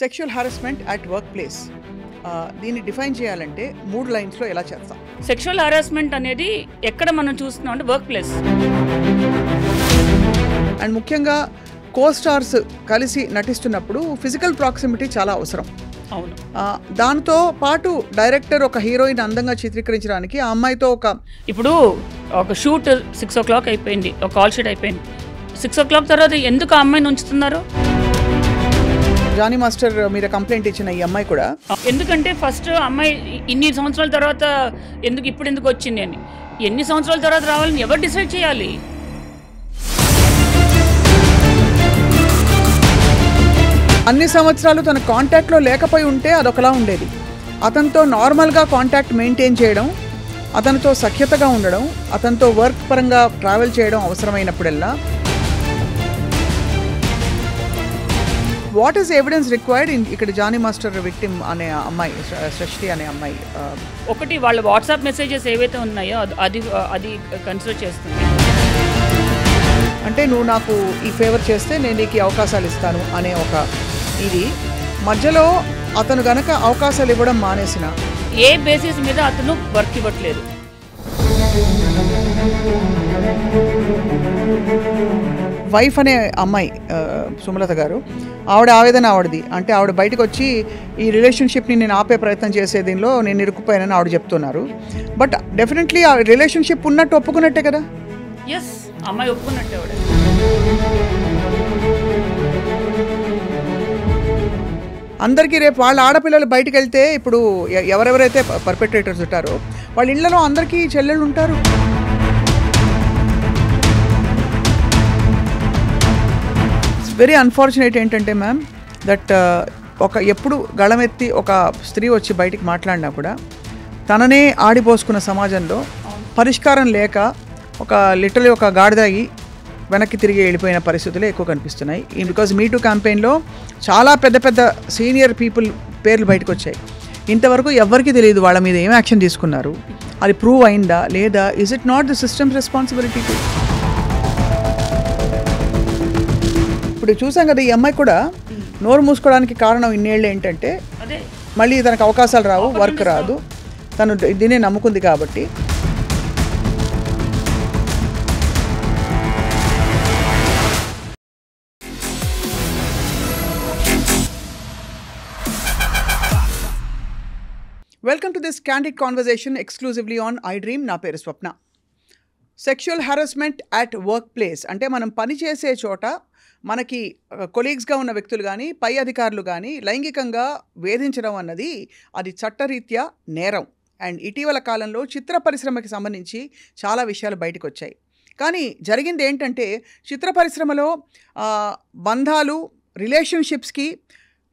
Sexual harassment at work place దీన్ని define చేయాలంటే మూడు లైన్స్లో ఎలా చేస్తాం సెక్షువల్ హారాస్మెంట్ అనేది ఎక్కడ మనం చూస్తున్నాం అంటే వర్క్ ప్లేస్ అండ్ ముఖ్యంగా కో స్టార్స్ కలిసి నటిస్తున్నప్పుడు ఫిజికల్ ప్రాక్సిమిటీ చాలా అవసరం అవును దాంతో పాటు డైరెక్టర్ ఒక హీరోయిన్ అందంగా చిత్రీకరించడానికి ఆ అమ్మాయితో ఒక ఇప్పుడు ఒక షూట్ సిక్స్ ఓ క్లాక్ అయిపోయింది ఒక కాల్ షీట్ అయిపోయింది సిక్స్ ఓ క్లాక్ తర్వాత ఎందుకు ఆ అమ్మాయిని ఉంచుతున్నారు జానీ మాస్టర్ మీద కంప్లైంట్ ఇచ్చిన ఈ అమ్మాయి కూడా ఎందుకంటే ఫస్ట్ అమ్మాయి ఇన్ని సంవత్సరాల తర్వాత ఎందుకు ఇప్పుడు ఎందుకు వచ్చింది అని ఎన్ని సంవత్సరాల తర్వాత రావాలని ఎవరు డిసైడ్ చేయాలి అన్ని సంవత్సరాలు తన కాంటాక్ట్లో లేకపోయి ఉంటే అదొకలా ఉండేది అతనితో నార్మల్గా కాంటాక్ట్ మెయింటైన్ చేయడం అతనితో సఖ్యతగా ఉండడం అతనితో వర్క్ పరంగా ట్రావెల్ చేయడం అవసరమైనప్పుడల్లా వాట్ ఈస్ ఎవిడెన్స్ రిక్వైర్డ్ ఇక్కడ జానీ మాస్టర్ విక్టిమ్ అనే అమ్మాయి సృష్టి అనే అమ్మాయి ఒకటి వాళ్ళ వాట్సాప్ మెసేజెస్ ఏవైతే ఉన్నాయో అది అది కన్సిడర్ చేస్తుంది అంటే నువ్వు నాకు ఈ ఫేవర్ చేస్తే నేను నీకు అవకాశాలు ఇస్తాను అనే ఒక ఇది మధ్యలో అతను గనక అవకాశాలు ఇవ్వడం మానేసిన ఏ బేసిస్ మీద అతను వర్క్ ఇవ్వట్లేదు వైఫ్ అనే అమ్మాయి సుమలత గారు ఆవిడ ఆవేదన ఆవిడది అంటే ఆవిడ బయటకు వచ్చి ఈ రిలేషన్షిప్ని నేను ఆపే ప్రయత్నం చేసే దీనిలో నేను ఇరుక్కుపోయానని ఆవిడ చెప్తున్నారు బట్ డెఫినెట్లీ ఆ రిలేషన్షిప్ ఉన్నట్టు ఒప్పుకున్నట్టే కదా ఎస్ అమ్మాయి ఒప్పుకున్నట్టే ఆవిడ అందరికీ రేపు వాళ్ళ ఆడపిల్లలు బయటకు వెళ్తే ఇప్పుడు ఎవరెవరైతే పర్పెట్రేటర్స్ ఉంటారో వాళ్ళ ఇళ్లలో అందరికీ చెల్లెళ్ళు ఉంటారు ఇట్స్ వెరీ అన్ఫార్చునేట్ ఏంటంటే మ్యామ్ దట్ ఒక ఎప్పుడు గళమెత్తి ఒక స్త్రీ వచ్చి బయటికి మాట్లాడినా కూడా తననే ఆడిపోసుకున్న సమాజంలో పరిష్కారం లేక ఒక లిటరలీ ఒక గాడిదాగి వెనక్కి తిరిగి వెళ్ళిపోయిన పరిస్థితులే ఎక్కువ కనిపిస్తున్నాయి బికాజ్ టూ క్యాంపెయిన్లో చాలా పెద్ద పెద్ద సీనియర్ పీపుల్ పేర్లు బయటకు వచ్చాయి ఇంతవరకు ఎవరికి తెలియదు వాళ్ళ మీద ఏం యాక్షన్ తీసుకున్నారు అది ప్రూవ్ అయిందా లేదా is it not the system's responsibility ఇప్పుడు చూసాం కదా ఈ అమ్మాయి కూడా నోరు మూసుకోవడానికి కారణం ఇన్నేళ్ళు ఏంటంటే మళ్ళీ తనకు అవకాశాలు రావు వర్క్ రాదు తను దీనే నమ్ముకుంది కాబట్టి welcome to this candid conversation exclusively on iDream నా పేరు Swapna sexual harassment at work place అంటే మనం పనిచేసే చోట మనకి కొలీగ్స్గా ఉన్న వ్యక్తులు కానీ పై అధికారులు కానీ లైంగికంగా వేధించడం అన్నది అది చట్టరీత్యా నేరం అండ్ ఇటీవల కాలంలో చిత్ర పరిశ్రమకి సంబంధించి చాలా విషయాలు బయటకు వచ్చాయి కానీ జరిగింది ఏంటంటే చిత్ర పరిశ్రమలో బంధాలు రిలేషన్షిప్స్కి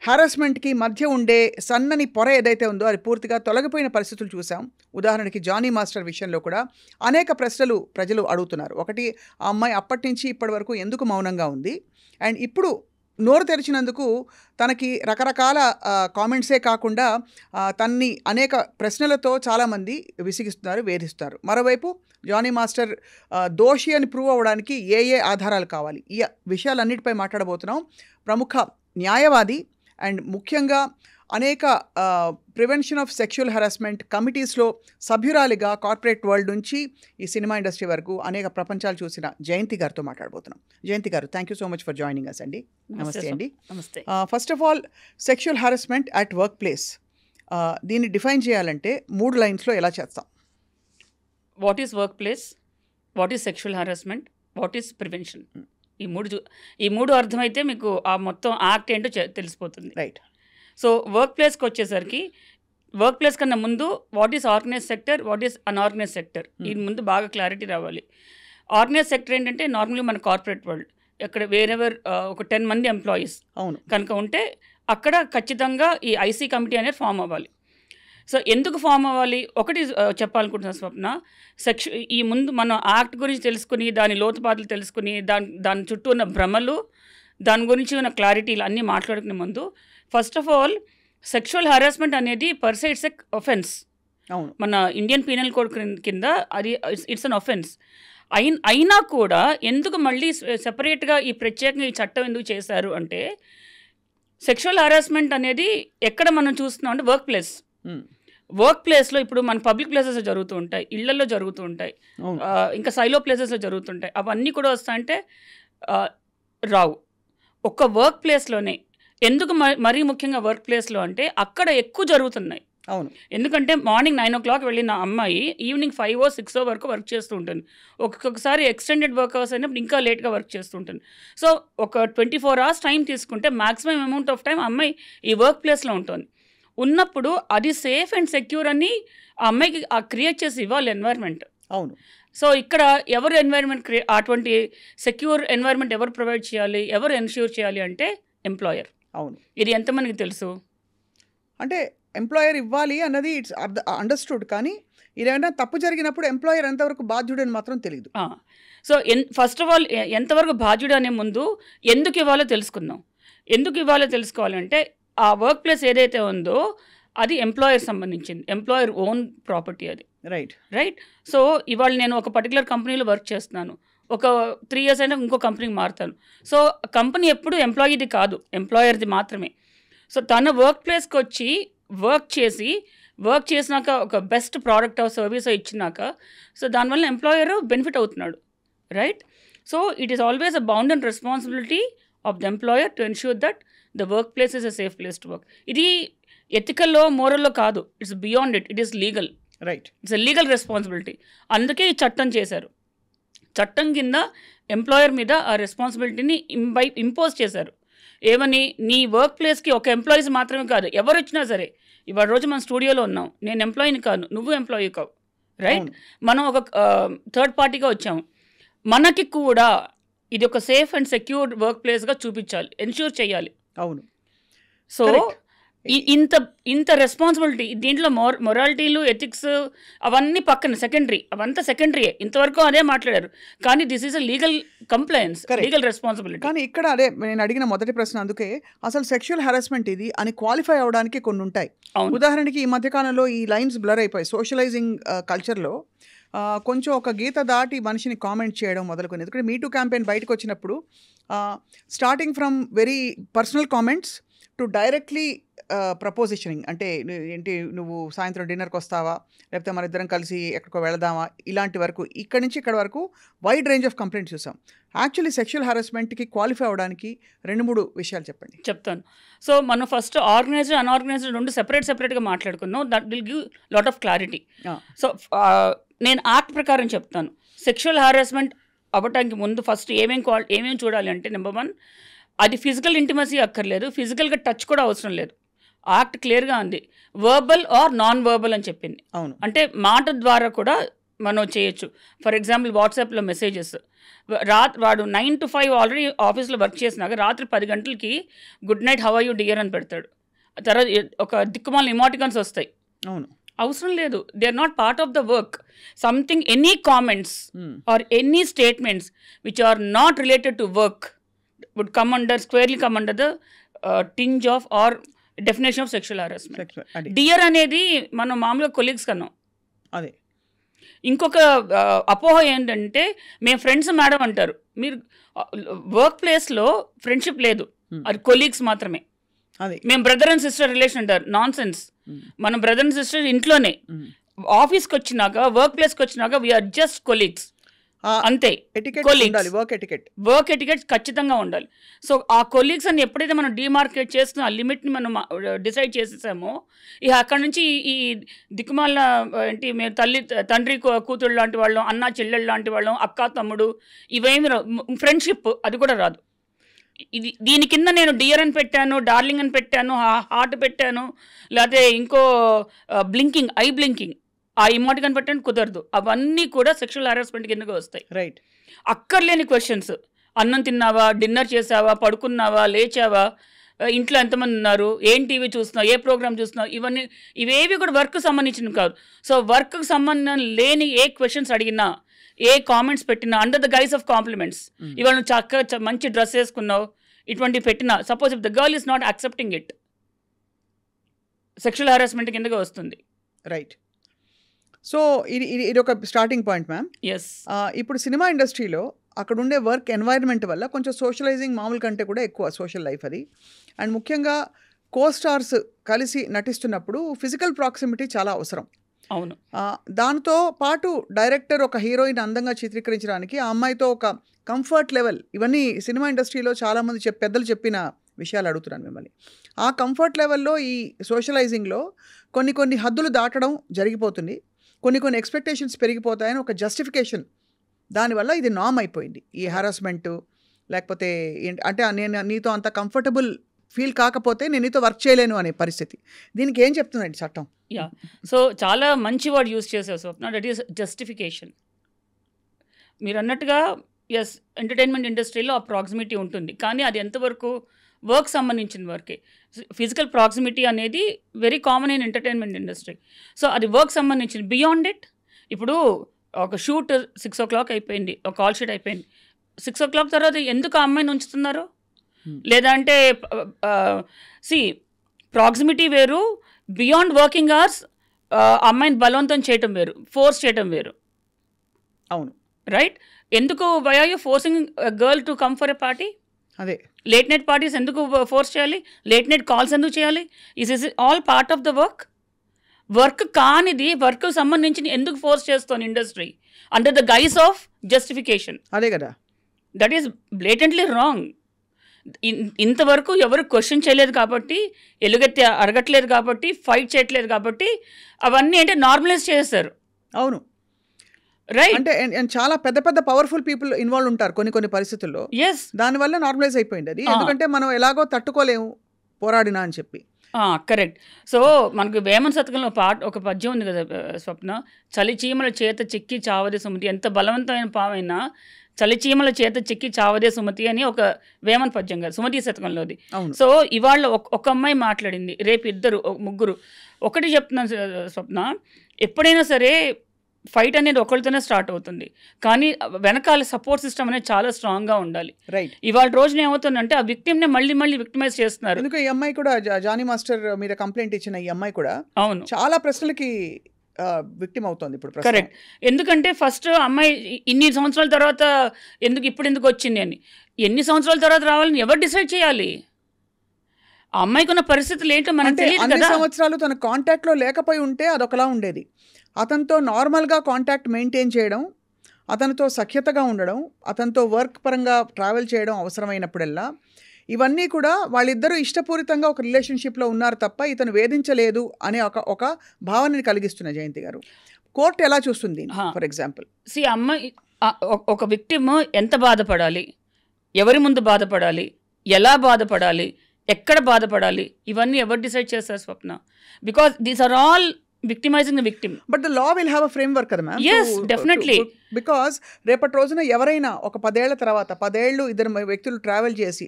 హారాస్మెంట్కి మధ్య ఉండే సన్నని పొర ఏదైతే ఉందో అది పూర్తిగా తొలగిపోయిన పరిస్థితులు చూసాం ఉదాహరణకి జానీ మాస్టర్ విషయంలో కూడా అనేక ప్రశ్నలు ప్రజలు అడుగుతున్నారు ఒకటి ఆ అమ్మాయి అప్పటి నుంచి ఇప్పటి వరకు ఎందుకు మౌనంగా ఉంది అండ్ ఇప్పుడు నోరు తెరిచినందుకు తనకి రకరకాల కామెంట్సే కాకుండా తన్ని అనేక ప్రశ్నలతో చాలామంది విసిగిస్తున్నారు వేధిస్తున్నారు మరోవైపు జానీ మాస్టర్ దోషి అని ప్రూవ్ అవ్వడానికి ఏ ఏ ఆధారాలు కావాలి ఈ విషయాలన్నిటిపై మాట్లాడబోతున్నాం ప్రముఖ న్యాయవాది అండ్ ముఖ్యంగా అనేక ప్రివెన్షన్ ఆఫ్ సెక్షువల్ హెరాస్మెంట్ కమిటీస్లో సభ్యురాలిగా కార్పొరేట్ వరల్డ్ నుంచి ఈ సినిమా ఇండస్ట్రీ వరకు అనేక ప్రపంచాలు చూసిన జయంతి గారితో మాట్లాడబోతున్నాం జయంతి గారు thank you so much for joining us అండి నమస్తే అండి నమస్తే first of all sexual harassment at work place దీన్ని డిఫైన్ చేయాలంటే మూడు లైన్స్లో ఎలా చేస్తాం what is work place what is sexual harassment what is prevention ఈ మూడు ఈ మూడు అర్థమైతే మీకు ఆ మొత్తం యాక్ట్ ఏంటో తెలిసిపోతుంది రైట్ సో వర్క్ ప్లేస్కి వచ్చేసరికి వర్క్ ప్లేస్ కన్నా ముందు what is organise sector what is unorganise sector దీని ముందు బాగా క్లారిటీ రావాలి ఆర్గనైజ్ సెక్టర్ ఏంటంటే నార్మల్గా మన కార్పొరేట్ వరల్డ్ ఎక్కడ వేరెవర్ ఒక టెన్ మంది ఎంప్లాయీస్ అవును కనుక ఉంటే అక్కడ ఖచ్చితంగా ఈ ఐసీ కమిటీ అనేది ఫామ్ అవ్వాలి సో ఎందుకు ఫామ్ అవ్వాలి ఒకటి చెప్పాలనుకుంటున్నా స్వప్న సెక్ష ఈ ముందు మనం యాక్ట్ గురించి తెలుసుకుని దాని లోతుపాతలు తెలుసుకుని దాని దాని చుట్టూ ఉన్న భ్రమలు దాని గురించి ఉన్న క్లారిటీలు అన్నీ మాట్లాడుకునే ముందు first of all sexual harassment అనేది పర్స ఇట్స్ ఎ ఒఫెన్స్ అవును మన ఇండియన్ పీనల్ కోడ్ కింద అది ఇట్స్ అన్ ఒఫెన్స్ అయినా కూడా ఎందుకు మళ్ళీ సెపరేట్గా ఈ ప్రత్యేకంగా ఈ చట్టం ఎందుకు చేశారు అంటే సెక్షువల్ హరాస్మెంట్ అనేది ఎక్కడ మనం చూస్తున్నాం అంటే వర్క్ ప్లేస్ వర్క్ ప్లేస్లో ఇప్పుడు మన పబ్లిక్ ప్లేసెస్ జరుగుతూ ఉంటాయి ఇళ్లలో జరుగుతూ ఉంటాయి ఇంకా సైలో ప్లేసెస్లో జరుగుతుంటాయి అవన్నీ కూడా వస్తాయంటే రావు ఒక్క వర్క్ ప్లేస్లోనే ఎందుకు మరీ ముఖ్యంగా వర్క్ ప్లేస్లో అంటే అక్కడ ఎక్కువ జరుగుతున్నాయి అవును ఎందుకంటే మార్నింగ్ నైన్ ఓ క్లాక్ వెళ్ళిన అమ్మాయి evening five o six o వరకు వర్క్ చేస్తూ ఉంటుంది ఒక్కొక్కసారి ఎక్స్టెండెడ్ వర్క్ అవర్స్ అయినప్పుడు ఇంకా లేట్గా వర్క్ చేస్తూ ఉంటుంది సో ఒక ట్వంటీ ఫోర్ అవర్స్ టైం తీసుకుంటే మాక్సిమం అమౌంట్ ఆఫ్ టైం అమ్మాయి ఈ వర్క్ ప్లేస్లో ఉంటుంది ఉన్నప్పుడు అది సేఫ్ అండ్ సెక్యూర్ అని ఆ అమ్మాయికి క్రియేట్ చేసి ఇవ్వాలి ఎన్వైర్న్మెంట్ అవును సో ఇక్కడ ఎవరు ఎన్వైర్న్మెంట్ క్రియే అటువంటి సెక్యూర్ ఎన్వైర్న్మెంట్ ఎవరు ప్రొవైడ్ చేయాలి ఎవరు ఎన్ష్యూర్ చేయాలి అంటే ఎంప్లాయర్ అవును ఇది ఎంతమందికి తెలుసు అంటే ఎంప్లాయర్ ఇవ్వాలి అన్నది ఇట్స్ అండర్స్టూడ్ కానీ ఇదేమైనా తప్పు జరిగినప్పుడు ఎంప్లాయర్ ఎంతవరకు అని మాత్రం తెలియదు so and first of all ఎంతవరకు బాధ్యుడు అనే ముందు ఎందుకు ఇవ్వాలో తెలుసుకుందాం ఎందుకు ఇవ్వాలో తెలుసుకోవాలంటే ఆ వర్క్ ప్లేస్ ఏదైతే ఉందో అది ఎంప్లాయర్ సంబంధించింది ఎంప్లాయర్ ఓన్ ప్రాపర్టీ అది రైట్ రైట్ సో ఇవాళ నేను ఒక పర్టికులర్ కంపెనీలో వర్క్ చేస్తున్నాను ఒక త్రీ ఇయర్స్ అయినా ఇంకో కంపెనీకి మారుతాను సో కంపెనీ ఎప్పుడు ఎంప్లాయీది కాదు ఎంప్లాయర్ది మాత్రమే సో తన వర్క్ ప్లేస్కి వచ్చి వర్క్ చేసి వర్క్ చేసినాక ఒక బెస్ట్ ప్రోడక్ట్ సర్వీస్ ఇచ్చినాక సో దానివల్ల ఎంప్లాయర్ బెనిఫిట్ అవుతున్నాడు right so it is always a bound and responsibility of the employer to ensure that the work place is a safe place to work ఇది ఎథికల్లో మోరల్లో కాదు it's beyond it it is legal right it's a legal responsibility అందుకే ఈ చట్టం చేశారు చట్టం కింద ఎంప్లాయర్ మీద ఆ రెస్పాన్సిబిలిటీని ఇంబై ఇంపోజ్ చేశారు ఏమని నీ వర్క్ ప్లేస్కి ఒక ఎంప్లాయీస్ మాత్రమే కాదు ఎవరు వచ్చినా సరే ఇవాళ రోజు మనం స్టూడియోలో ఉన్నాం నేను ఎంప్లాయీని కాదు నువ్వు ఎంప్లాయీ కావు రైట్ మనం ఒక థర్డ్ పార్టీగా వచ్చాము మనకి కూడా ఇది ఒక సేఫ్ అండ్ సెక్యూర్డ్ వర్క్ ప్లేస్గా చూపించాలి ఎన్ష్యూర్ చేయాలి అవును సో ఇంత ఇంత రెస్పాన్సిబిలిటీ దీంట్లో మొర మొరాలిటీలు ఎథిక్స్ అవన్నీ పక్కన సెకండరీ అవంతా సెకండరీయే ఇంతవరకు అదే మాట్లాడారు కానీ this is a legal compliance legal responsibility కానీ ఇక్కడ అదే నేను అడిగిన మొదటి ప్రశ్న అందుకే అసలు సెక్షువల్ హెరాస్మెంట్ ఇది అని క్వాలిఫై అవడానికి కొన్ని ఉంటాయి ఉదాహరణకి ఈ మధ్యకాలంలో ఈ లైన్స్ బ్లర్ అయిపోయి సోషలైజింగ్ కల్చర్లో కొంచెం ఒక గీత దాటి మనిషిని కామెంట్ చేయడం మొదలుకొని ఎందుకంటే మీటూ క్యాంపెయిన్ బయటకు వచ్చినప్పుడు starting from very personal comments to directly propositioning అంటే ఏంటి నువ్వు సాయంత్రం డిన్నర్కి వస్తావా లేకపోతే మన ఇద్దరం కలిసి ఎక్కడికో వెళదామా ఇలాంటి వరకు ఇక్కడి నుంచి ఇక్కడ వరకు వైడ్ రేంజ్ ఆఫ్ కంప్లైంట్స్ చూసాం యాక్చువల్లీ సెక్షువల్ హారాస్మెంట్కి క్వాలిఫై అవడానికి రెండు మూడు విషయాలు చెప్పండి చెప్తాను సో మనం ఫస్ట్ ఆర్గనైజ్డ్ అన్ఆర్గనైజ్డ్ రెండు సెపరేట్ సెపరేట్గా మాట్లాడుకున్నాం that will give lot of clarity so నేను యాక్ట్ ప్రకారం చెప్తాను సెక్షువల్ హారాస్మెంట్ అవ్వటానికి ముందు ఫస్ట్ ఏమేమి క్వాలి ఏమేమి చూడాలి అంటే నెంబర్ వన్ అది ఫిజికల్ ఇంటిమసీ అక్కర్లేదు ఫిజికల్గా టచ్ కూడా అవసరం లేదు యాక్ట్ క్లియర్గా ఉంది వర్బల్ ఆర్ నాన్ వర్బల్ అని చెప్పింది అవును అంటే మాట ద్వారా కూడా మనం చేయొచ్చు ఫర్ ఎగ్జాంపుల్ వాట్సాప్లో మెసేజెస్ రా వాడు నైన్ టు ఫైవ్ ఆల్రెడీ ఆఫీస్లో వర్క్ చేసినాక రాత్రి పది గంటలకి good night how are you dear అని పెడతాడు తర్వాత ఒక దిక్కుమాల ఇమాటికన్స్ వస్తాయి అవును అవసరం లేదు they are not part of the work something any comments or any statements which are not related to work would come under squarely come under the uh, tinge of or definition of sexual harassment dear అనేది మనం మామూలుగా colleagues కన్నాం అదే ఇంకొక uh, అపోహ ఏంటంటే మేము friends madam అంటారు మీరు వర్క్ ప్లేస్లో ఫ్రెండ్షిప్ లేదు hmm. అది కొలీగ్స్ మాత్రమే అదే మేము బ్రదర్ అండ్ సిస్టర్ రిలేషన్ అంటారు నాన్ సెన్స్ hmm. మనం బ్రదర్ అండ్ సిస్టర్ ఇంట్లోనే ఆఫీస్కి hmm. వచ్చినాక వర్క్ ప్లేస్కి వచ్చినాక వీఆర్ జస్ట్ కొలీగ్స్ అంతే ఉండాలి వర్క్ ఎటికెట్ వర్క్ ఎటికెట్ ఖచ్చితంగా ఉండాలి సో ఆ కొలీగ్స్ అని ఎప్పుడైతే మనం డిమార్కెట్ చేస్తున్న ఆ లిమిట్ని మనం డిసైడ్ చేసేసామో ఇక అక్కడ నుంచి ఈ దిక్కుమాల ఏంటి మేము తల్లి తండ్రి కూతురు లాంటి వాళ్ళం అన్న చెల్లెళ్ళు లాంటి వాళ్ళం అక్క తమ్ముడు ఇవేమి ఫ్రెండ్షిప్ అది కూడా రాదు ఇది దీని కింద నేను డియర్ అని పెట్టాను డార్లింగ్ అని పెట్టాను హార్ట్ పెట్టాను లేకపోతే ఇంకో బ్లింకింగ్ ఐ బ్లింకింగ్ ఆ ఇమాటికన్ పెట్టండి కుదరదు అవన్నీ కూడా సెక్షువల్ హారాస్మెంట్ కిందగా వస్తాయి రైట్ అక్కర్లేని క్వశ్చన్స్ అన్నం తిన్నావా డిన్నర్ చేసావా పడుకున్నావా లేచావా ఇంట్లో ఎంతమంది ఉన్నారు ఏం టీవీ చూస్తున్నావు ఏ ప్రోగ్రామ్ చూస్తున్నావు ఇవన్నీ ఇవేవి కూడా వర్క్ సంబంధించినవి కాదు సో వర్క్కి సంబంధం లేని ఏ క్వశ్చన్స్ అడిగినా ఏ కామెంట్స్ పెట్టినా under the guise of compliments ఇవాళ నువ్వు చక్కగా మంచి డ్రెస్ వేసుకున్నావు ఇటువంటి పెట్టినా suppose if the girl is not accepting it sexual harassment కిందగా వస్తుంది రైట్ సో ఇది ఇది ఇది ఒక స్టార్టింగ్ పాయింట్ మ్యామ్ ఎస్ ఇప్పుడు సినిమా ఇండస్ట్రీలో అక్కడ ఉండే వర్క్ ఎన్వైర్న్మెంట్ వల్ల కొంచెం సోషలైజింగ్ మామూలు కంటే కూడా ఎక్కువ సోషల్ లైఫ్ అది అండ్ ముఖ్యంగా కో స్టార్స్ కలిసి నటిస్తున్నప్పుడు ఫిజికల్ ప్రాక్సిమిటీ చాలా అవసరం అవును దాంతో పాటు డైరెక్టర్ ఒక హీరోయిన్ అందంగా చిత్రీకరించడానికి ఆ అమ్మాయితో ఒక కంఫర్ట్ లెవెల్ ఇవన్నీ సినిమా ఇండస్ట్రీలో చాలామంది చెప్ పెద్దలు చెప్పిన విషయాలు అడుగుతున్నాను మిమ్మల్ని ఆ కంఫర్ట్ లెవెల్లో ఈ సోషలైజింగ్లో కొన్ని కొన్ని హద్దులు దాటడం జరిగిపోతుంది కొన్ని కొన్ని ఎక్స్పెక్టేషన్స్ పెరిగిపోతాయని ఒక జస్టిఫికేషన్ దానివల్ల ఇది నామ్ అయిపోయింది ఈ హరాస్మెంటు లేకపోతే అంటే నేను నీతో అంత కంఫర్టబుల్ ఫీల్ కాకపోతే నేను నీతో వర్క్ చేయలేను అనే పరిస్థితి దీనికి ఏం చెప్తుందండి చట్టం యా సో చాలా మంచి వర్డ్ యూస్ చేసావు స్వప్న దట్ ఈస్ జస్టిఫికేషన్ మీరు అన్నట్టుగా ఎస్ ఎంటర్టైన్మెంట్ ఇండస్ట్రీలో ఆ ఉంటుంది కానీ అది ఎంతవరకు వర్క్ సంబంధించిన వర్కే ఫిజికల్ ప్రాక్సిమిటీ అనేది very common in entertainment industry so అది వర్క్ సంబంధించిన బియాండ్ ఇట్ ఇప్పుడు ఒక షూట్ సిక్స్ ఓ క్లాక్ అయిపోయింది ఒక కాల్ షీట్ అయిపోయింది సిక్స్ ఓ క్లాక్ తర్వాత ఎందుకు ఆ అమ్మాయిని ఉంచుతున్నారు లేదా అంటే సి ప్రాక్సిమిటీ వేరు బియాండ్ వర్కింగ్ అవర్స్ అమ్మాయిని బలవంతం చేయటం వేరు ఫోర్స్ చేయటం వేరు అవును రైట్ ఎందుకు why are you forcing girl to come for a party అదే లేట్ నైట్ పార్టీస్ ఎందుకు ఫోర్స్ చేయాలి లేట్ నైట్ కాల్స్ ఎందుకు చేయాలి is is all part of the work work కానిది వర్క్ సంబంధించి ఎందుకు ఫోర్స్ చేస్తాను industry under the guise of justification అదే కదా దట్ ఈస్ బ్లేటెంట్లీ రాంగ్ ఇంతవరకు ఎవరు క్వశ్చన్ చేయలేదు కాబట్టి ఎలుగెత్తి అడగట్లేదు కాబట్టి ఫైట్ చేయట్లేదు కాబట్టి అవన్నీ అంటే నార్మలైజ్ చేస్తారు అవును రైట్ అంటే చాలా పెద్ద పెద్ద పవర్ఫుల్ పీపుల్ ఇన్వాల్వ్ ఉంటారు కొన్ని కొన్ని పరిస్థితుల్లో ఎస్ దానివల్ల నార్మలైజ్ అయిపోయింది అది ఎందుకంటే మనం ఎలాగో తట్టుకోలేము పోరాడినా అని చెప్పి కరెక్ట్ సో మనకు వేమన శతకంలో పాట ఒక పద్యం ఉంది కదా స్వప్న చలిచీమల చేత చిక్కి చావదే సుమతి ఎంత బలవంతమైన పావైనా చలిచీమల చేత చిక్కి చావదే సుమతి అని ఒక వేమన పద్యం కదా సుమతి శతకంలోది సో ఇవాళ ఒక అమ్మాయి మాట్లాడింది రేపు ఇద్దరు ముగ్గురు ఒకటి చెప్తున్నాను స్వప్న ఎప్పుడైనా సరే ఫైట్ అనేది ఒకరితోనే స్టార్ట్ అవుతుంది కానీ వెనకాల సపోర్ట్ సిస్టమ్ అనేది చాలా స్ట్రాంగ్ గా ఉండాలి రైట్ ఇవాళ రోజున ఏమవుతుందంటే ఆ విక్టిమ్ ని మళ్ళీ మళ్ళీ విక్టిమైజ్ చేస్తున్నారు ఎందుకు ఈ అమ్మాయి కూడా జానీ మాస్టర్ మీద కంప్లైంట్ ఇచ్చిన ఈ అమ్మాయి కూడా అవును చాలా ప్రశ్నలకి విక్టిమ్ అవుతుంది ఇప్పుడు కరెక్ట్ ఎందుకంటే ఫస్ట్ అమ్మాయి ఇన్ని సంవత్సరాల తర్వాత ఎందుకు ఇప్పుడు ఎందుకు వచ్చింది అని ఎన్ని సంవత్సరాల తర్వాత రావాలని ఎవరు డిసైడ్ చేయాలి ఆ అమ్మాయికి ఉన్న పరిస్థితులు ఏంటో మనం తెలియదు సంవత్సరాలు తన కాంటాక్ట్లో లేకపోయి ఉంటే అదొకలా ఉండేది అతనితో నార్మల్గా కాంటాక్ట్ మెయింటైన్ చేయడం అతనితో సఖ్యతగా ఉండడం అతనితో వర్క్ పరంగా ట్రావెల్ చేయడం అవసరమైనప్పుడల్లా ఇవన్నీ కూడా వాళ్ళిద్దరూ ఇష్టపూరితంగా ఒక రిలేషన్షిప్లో ఉన్నారు తప్ప ఇతను వేధించలేదు అనే ఒక ఒక భావనని కలిగిస్తున్న జయంతి గారు కోర్టు ఎలా చూస్తుంది ఫర్ ఎగ్జాంపుల్ సి అమ్మాయి ఒక విక్టిమ్ ఎంత బాధపడాలి ఎవరి ముందు బాధపడాలి ఎలా బాధపడాలి ఎక్కడ బాధపడాలి ఇవన్నీ ఎవరు డిసైడ్ చేస్తారు Swapna because these are all victimizing victim but the law will have a framework కదా మ్యామ్ ఎస్ డెఫినెట్లీ బికాస్ రేపటి రోజున ఎవరైనా ఒక పదేళ్ల తర్వాత పదేళ్ళు ఇద్దరు వ్యక్తులు ట్రావెల్ చేసి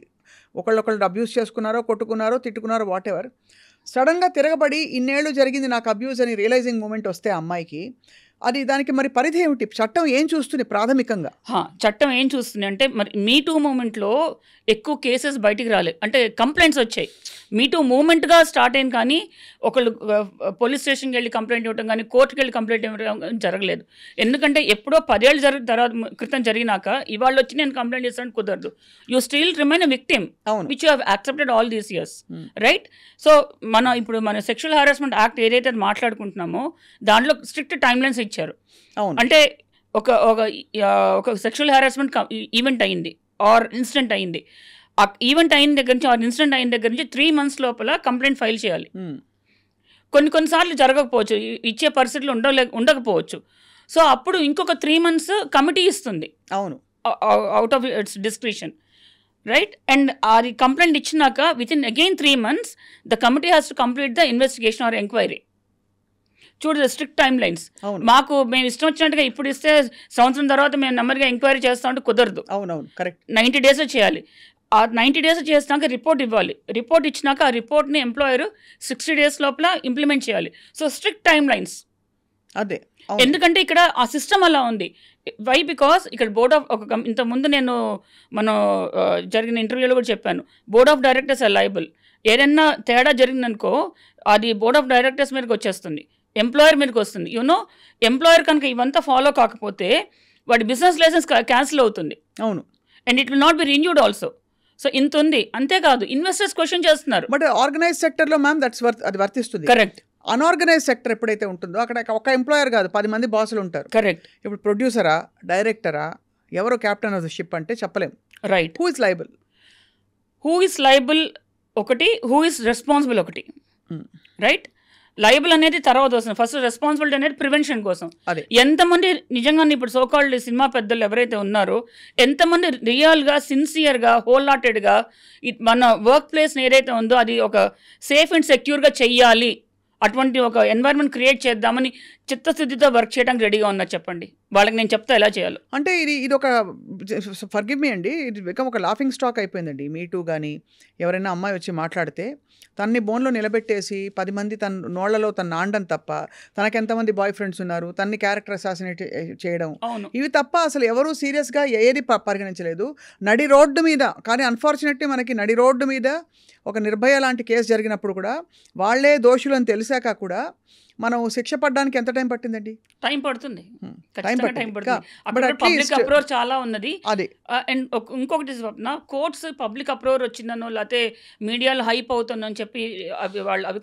ఒకళ్ళొకళ్ళు అబ్యూస్ చేసుకున్నారో కొట్టుకున్నారో తిట్టుకున్నారో వాట్ ఎవర్ సడన్గా తిరగబడి ఇన్నేళ్ళు జరిగింది నాకు అబ్యూస్ అని రియలైజింగ్ మూమెంట్ వస్తే అమ్మాయికి అది దానికి మరి పరిధి ఏమిటి చట్టం ఏం చూస్తుంది ప్రాథమికంగా చట్టం ఏం చూస్తుంది అంటే మరి మీ టూ మూమెంట్లో ఎక్కువ కేసెస్ బయటికి రాలేదు అంటే కంప్లైంట్స్ వచ్చాయి మీ టూ మూమెంట్గా స్టార్ట్ అయింది కానీ ఒకళ్ళు పోలీస్ స్టేషన్కి వెళ్ళి కంప్లైంట్ ఇవ్వడం కానీ కోర్టుకి వెళ్ళి కంప్లైంట్ ఇవ్వడం జరగలేదు ఎందుకంటే ఎప్పుడో పదేళ్ళు జరిగిన తర్వాత క్రితం జరిగినాక ఇవాళ వచ్చి నేను కంప్లైంట్ చేస్తాను కుదరదు you still remain victim which you have accepted all these years right so మనం ఇప్పుడు మన సెక్షువల్ హారాస్మెంట్ యాక్ట్ ఏదైతే మాట్లాడుకుంటున్నామో దాంట్లో స్ట్రిక్ట్ టైమ్ లైన్స్ ఇచ్చారు అవును అంటే ఒక ఒక ఒక సెక్షువల్ హెరాస్మెంట్ ఈవెంట్ అయింది ఆర్ ఇన్సిడెంట్ అయింది ఆ ఈవెంట్ అయిన దగ్గర నుంచి ఆర్ ఇన్సిడెంట్ అయిన దగ్గర నుంచి త్రీ మంత్స్ లోపల కంప్లైంట్ ఫైల్ చేయాలి కొన్ని కొన్నిసార్లు జరగకపోవచ్చు ఇచ్చే పరిస్థితులు ఉండలే ఉండకపోవచ్చు సో అప్పుడు ఇంకొక త్రీ మంత్స్ కమిటీ ఇస్తుంది అవును out of its discretion right and అది కంప్లైంట్ ఇచ్చినాక within again three months the committee has to complete the investigation or enquiry చూడు స్ట్రిక్ట్ టైం లైన్స్ మాకు మేము ఇష్టం వచ్చినట్టుగా ఇప్పుడు ఇస్తే సంవత్సరం తర్వాత మేము నెమ్మదిగా ఎంక్వైరీ చేస్తాం అంటే కుదరదు అవునవును కరెక్ట్ నైంటీ డేస్ చేయాలి ఆ నైంటీ డేస్ చేసినాక రిపోర్ట్ ఇవ్వాలి రిపోర్ట్ ఇచ్చినాక ఆ రిపోర్ట్ని ఎంప్లాయర్ సిక్స్టీ డేస్ లోపల ఇంప్లిమెంట్ చేయాలి సో స్ట్రిక్ట్ టైం లైన్స్ అదే ఎందుకంటే ఇక్కడ ఆ సిస్టమ్ అలా ఉంది వై బికాస్ ఇక్కడ బోర్డ్ ఆఫ్ ఒక ముందు నేను మనం జరిగిన ఇంటర్వ్యూలో కూడా చెప్పాను బోర్డ్ ఆఫ్ డైరెక్టర్స్ అలైబుల్ లైబుల్ ఏదైనా తేడా జరిగిందనుకో అది బోర్డ్ ఆఫ్ డైరెక్టర్స్ మీదకి వచ్చేస్తుంది ఎంప్లాయర్ మీదకి వస్తుంది యూనో ఎంప్లాయర్ కనుక ఇవంతా ఫాలో కాకపోతే వాడి బిజినెస్ లైసెన్స్ క్యాన్సిల్ అవుతుంది అవును and it will not be renewed also so ఇంత ఉంది అంతేకాదు ఇన్వెస్టర్స్ క్వశ్చన్ చేస్తున్నారు బట్ ఆర్గనైజ్ సెక్టర్లో మ్యామ్ దట్స్ వర్త్ అది వర్తిస్తుంది కరెక్ట్ అన్ఆర్గనైజ్ సెక్టర్ ఎప్పుడైతే ఉంటుందో అక్కడ ఒక ఎంప్లాయర్ కాదు పది మంది బాసులు ఉంటారు కరెక్ట్ ఇప్పుడు ప్రొడ్యూసరా డైరెక్టరా ఎవరో క్యాప్టెన్ ఆఫ్ ద షిప్ అంటే చెప్పలేం right who is liable who is liable ఒకటి హూ ఇస్ రెస్పాన్సిబుల్ ఒకటి రైట్ hmm. లైబుల్ అనేది తర్వాత వస్తుంది ఫస్ట్ రెస్పాన్సిబిలిటీ అనేది ప్రివెన్షన్ కోసం ఎంతమంది నిజంగా ఇప్పుడు సోకాల్డ్ సినిమా పెద్దలు ఎవరైతే ఉన్నారో ఎంతమంది రియల్గా సిన్సియర్గా హోల్ హార్టెడ్గా మన వర్క్ ప్లేస్ ఏదైతే ఉందో అది ఒక సేఫ్ అండ్ సెక్యూర్గా చెయ్యాలి అటువంటి ఒక ఎన్వైర్న్మెంట్ క్రియేట్ చేద్దామని చిత్తశుద్ధితో వర్క్ చేయడానికి రెడీగా ఉన్నారు చెప్పండి వాళ్ళకి నేను చెప్తా ఎలా చేయాలి అంటే ఇది ఇది ఒక ఫర్గివ్ మీ అండి ఇది బికమ్ ఒక లాఫింగ్ స్టాక్ అయిపోయిందండి మీ టూ కానీ ఎవరైనా అమ్మాయి వచ్చి మాట్లాడితే తన్ని బోన్లో నిలబెట్టేసి పది మంది తన నోళ్లలో తను నాండం తప్ప తనకు ఎంతమంది బాయ్ ఫ్రెండ్స్ ఉన్నారు తన్ని క్యారెక్టర్ అసాసినేట్ చేయడం ఇవి తప్ప అసలు ఎవరూ సీరియస్గా ఏది పరిగణించలేదు నడి రోడ్డు మీద కానీ అన్ఫార్చునేట్లీ మనకి నడి రోడ్డు మీద ఒక నిర్భయ లాంటి కేసు జరిగినప్పుడు కూడా వాళ్లే దోషులు అని తెలిసాక కూడా మనం శిక్ష పడడానికి ఎంత టైం పట్టిందండి టైం పడుతుంది టైం పడుతుంది అప్రోర్ చాలా ఉన్నది అది అండ్ ఇంకొకటి కోర్ట్స్ పబ్లిక్ అప్రోర్ వచ్చిందనో లేకపోతే మీడియాలో హైప్ అవుతుందని చెప్పి అవి వాళ్ళు అవి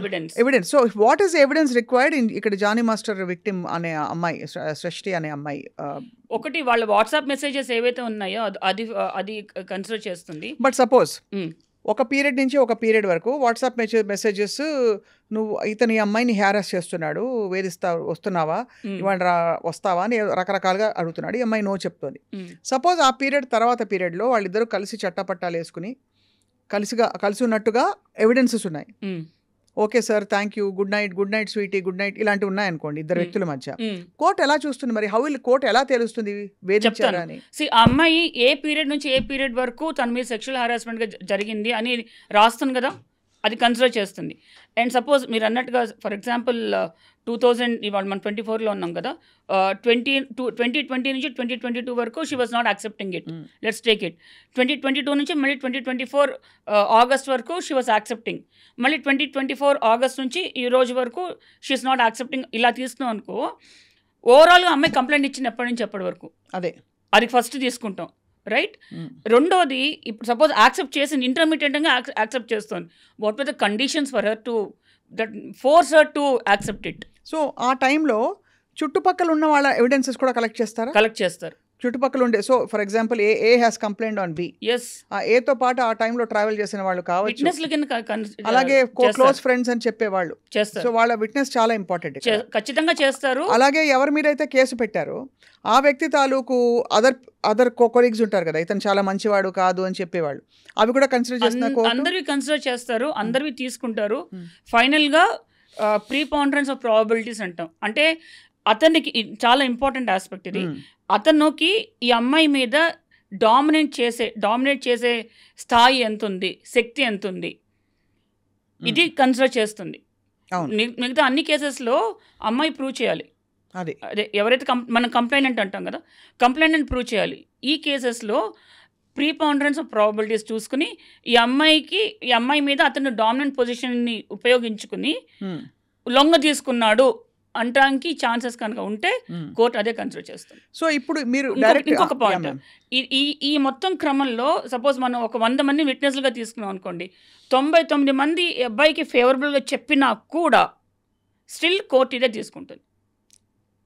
evidence evidence so what is evidence required ఇక్కడ జానీ మాస్టర్ విక్టిమ్ అనే అమ్మాయి సృష్టి అనే అమ్మాయి ఒకటి వాళ్ళ వాట్సాప్ మెసేజెస్ ఏవైతే ఉన్నాయో అది అది కన్సిడర్ చేస్తుంది బట్ సపోజ్ ఒక పీరియడ్ నుంచి ఒక పీరియడ్ వరకు వాట్సాప్ మెసే మెసేజెస్ నువ్వు ఇతని అమ్మాయిని హ్యారాస్ చేస్తున్నాడు వేధిస్తా వస్తున్నావా ఇవాళ రా వస్తావా అని రకరకాలుగా అడుగుతున్నాడు ఈ అమ్మాయి నో చెప్తోంది సపోజ్ ఆ పీరియడ్ తర్వాత పీరియడ్లో వాళ్ళిద్దరూ కలిసి చట్టపట్టాలు వేసుకుని కలిసిగా కలిసి ఉన్నట్టుగా ఎవిడెన్సెస్ ఉన్నాయి okay sir thank you good night good night sweetie good night ఇలాంటి ఉన్నాయనుకోండి ఇద్దరు వ్యక్తుల మధ్య కోర్టు ఎలా చూస్తుంది మరి హౌ విల్ కోర్టు ఎలా తెలుస్తుంది వేధించారని సి అమ్మాయి ఏ పీరియడ్ నుంచి ఏ పీరియడ్ వరకు తన మీద సెక్షువల్ హరాస్మెంట్ గా జరిగింది అని రాస్తుంది కదా అది కన్సిడర్ చేస్తుంది అండ్ సపోజ్ మీరు అన్నట్టుగా ఫర్ ఎగ్జాంపుల్ టూ థౌజండ్ ఇవాళ మనం ట్వంటీ ఫోర్లో ఉన్నాం కదా ట్వంటీ టూ ట్వంటీ ట్వంటీ నుంచి ట్వంటీ ట్వంటీ టూ వరకు she was not accepting it let's take it twenty twenty two నుంచి మళ్ళీ ట్వంటీ ట్వంటీ ఫోర్ ఆగస్ట్ వరకు షీ వాజ్ యాక్సెప్టింగ్ మళ్ళీ ట్వంటీ ట్వంటీ ఫోర్ ఆగస్ట్ నుంచి ఈ రోజు వరకు ఈస్ నాట్ యాక్సెప్టింగ్ ఇలా తీసుకున్నాం అనుకో ఓవరాల్గా అమ్మాయి కంప్లైంట్ ఇచ్చిన ఎప్పటి నుంచి ఎప్పటి వరకు అదే అది ఫస్ట్ తీసుకుంటాం రైట్ hmm. రెండోది ఇప్పుడు సపోజ్ యాక్సెప్ట్ చేసి ఇంటర్మీడియట్గా యాక్సెప్ట్ చేస్తుంది what were the conditions for her to that force her to accept it so ఆ టైంలో చుట్టుపక్కల ఉన్న వాళ్ళ ఎవిడెన్సెస్ కూడా కలెక్ట్ చేస్తారు కలెక్ట్ చేస్తారు చుట్టుపక్కల ఉండే so for example A A has complaint on B ఎస్ ఆ ఏతో పాటు ఆ టైంలో ట్రావెల్ చేసిన వాళ్ళు కావచ్చు అలాగే క్లోజ్ ఫ్రెండ్స్ అని చెప్పేవాళ్ళు సో వాళ్ళ విట్నెస్ చాలా ఇంపార్టెంట్ ఖచ్చితంగా చేస్తారు అలాగే ఎవరి మీద అయితే కేసు పెట్టారు ఆ వ్యక్తి తాలూకు అదర్ అదర్ కొలీగ్స్ ఉంటారు కదా ఇతను చాలా మంచివాడు కాదు అని చెప్పేవాళ్ళు అవి కూడా కన్సిడర్ చేస్తున్నారు అందరివి కన్సిడర్ చేస్తారు hmm. అందరివి తీసుకుంటారు hmm. గా ప్రీ పాండరెన్స్ ఆఫ్ ప్రాబిలిటీస్ అంటాం అంటే అతనికి చాలా ఇంపార్టెంట్ ఆస్పెక్ట్ ఇది hmm. అతనుకి ఈ అమ్మాయి మీద డామినేట్ చేసే డామినేట్ చేసే స్థాయి ఎంత ఉంది శక్తి ఎంత ఉంది ఇది కన్సిడర్ చేస్తుంది మిగతా అన్ని కేసెస్లో అమ్మాయి ప్రూవ్ చేయాలి అదే అదే ఎవరైతే కం మనం కంప్లైనెంట్ అంటాం కదా కంప్లైనెంట్ ప్రూవ్ చేయాలి ఈ కేసెస్లో ప్రీ పౌండరెన్స్ ఆఫ్ ప్రాబిలిటీస్ చూసుకుని ఈ అమ్మాయికి ఈ అమ్మాయి మీద అతను డామినెంట్ పొజిషన్ని ఉపయోగించుకుని లొంగ తీసుకున్నాడు అంటానికి ఛాన్సెస్ కనుక ఉంటే కోర్టు అదే కన్సిడర్ చేస్తుంది సో ఇప్పుడు మీరు ఇంకొక పాయింట్ ఈ ఈ మొత్తం క్రమంలో సపోజ్ మనం ఒక వంద మంది విట్నెస్లుగా తీసుకున్నాం అనుకోండి తొంభై తొమ్మిది మంది అబ్బాయికి ఫేవరబుల్గా చెప్పినా కూడా స్టిల్ కోర్టు ఇదే తీసుకుంటుంది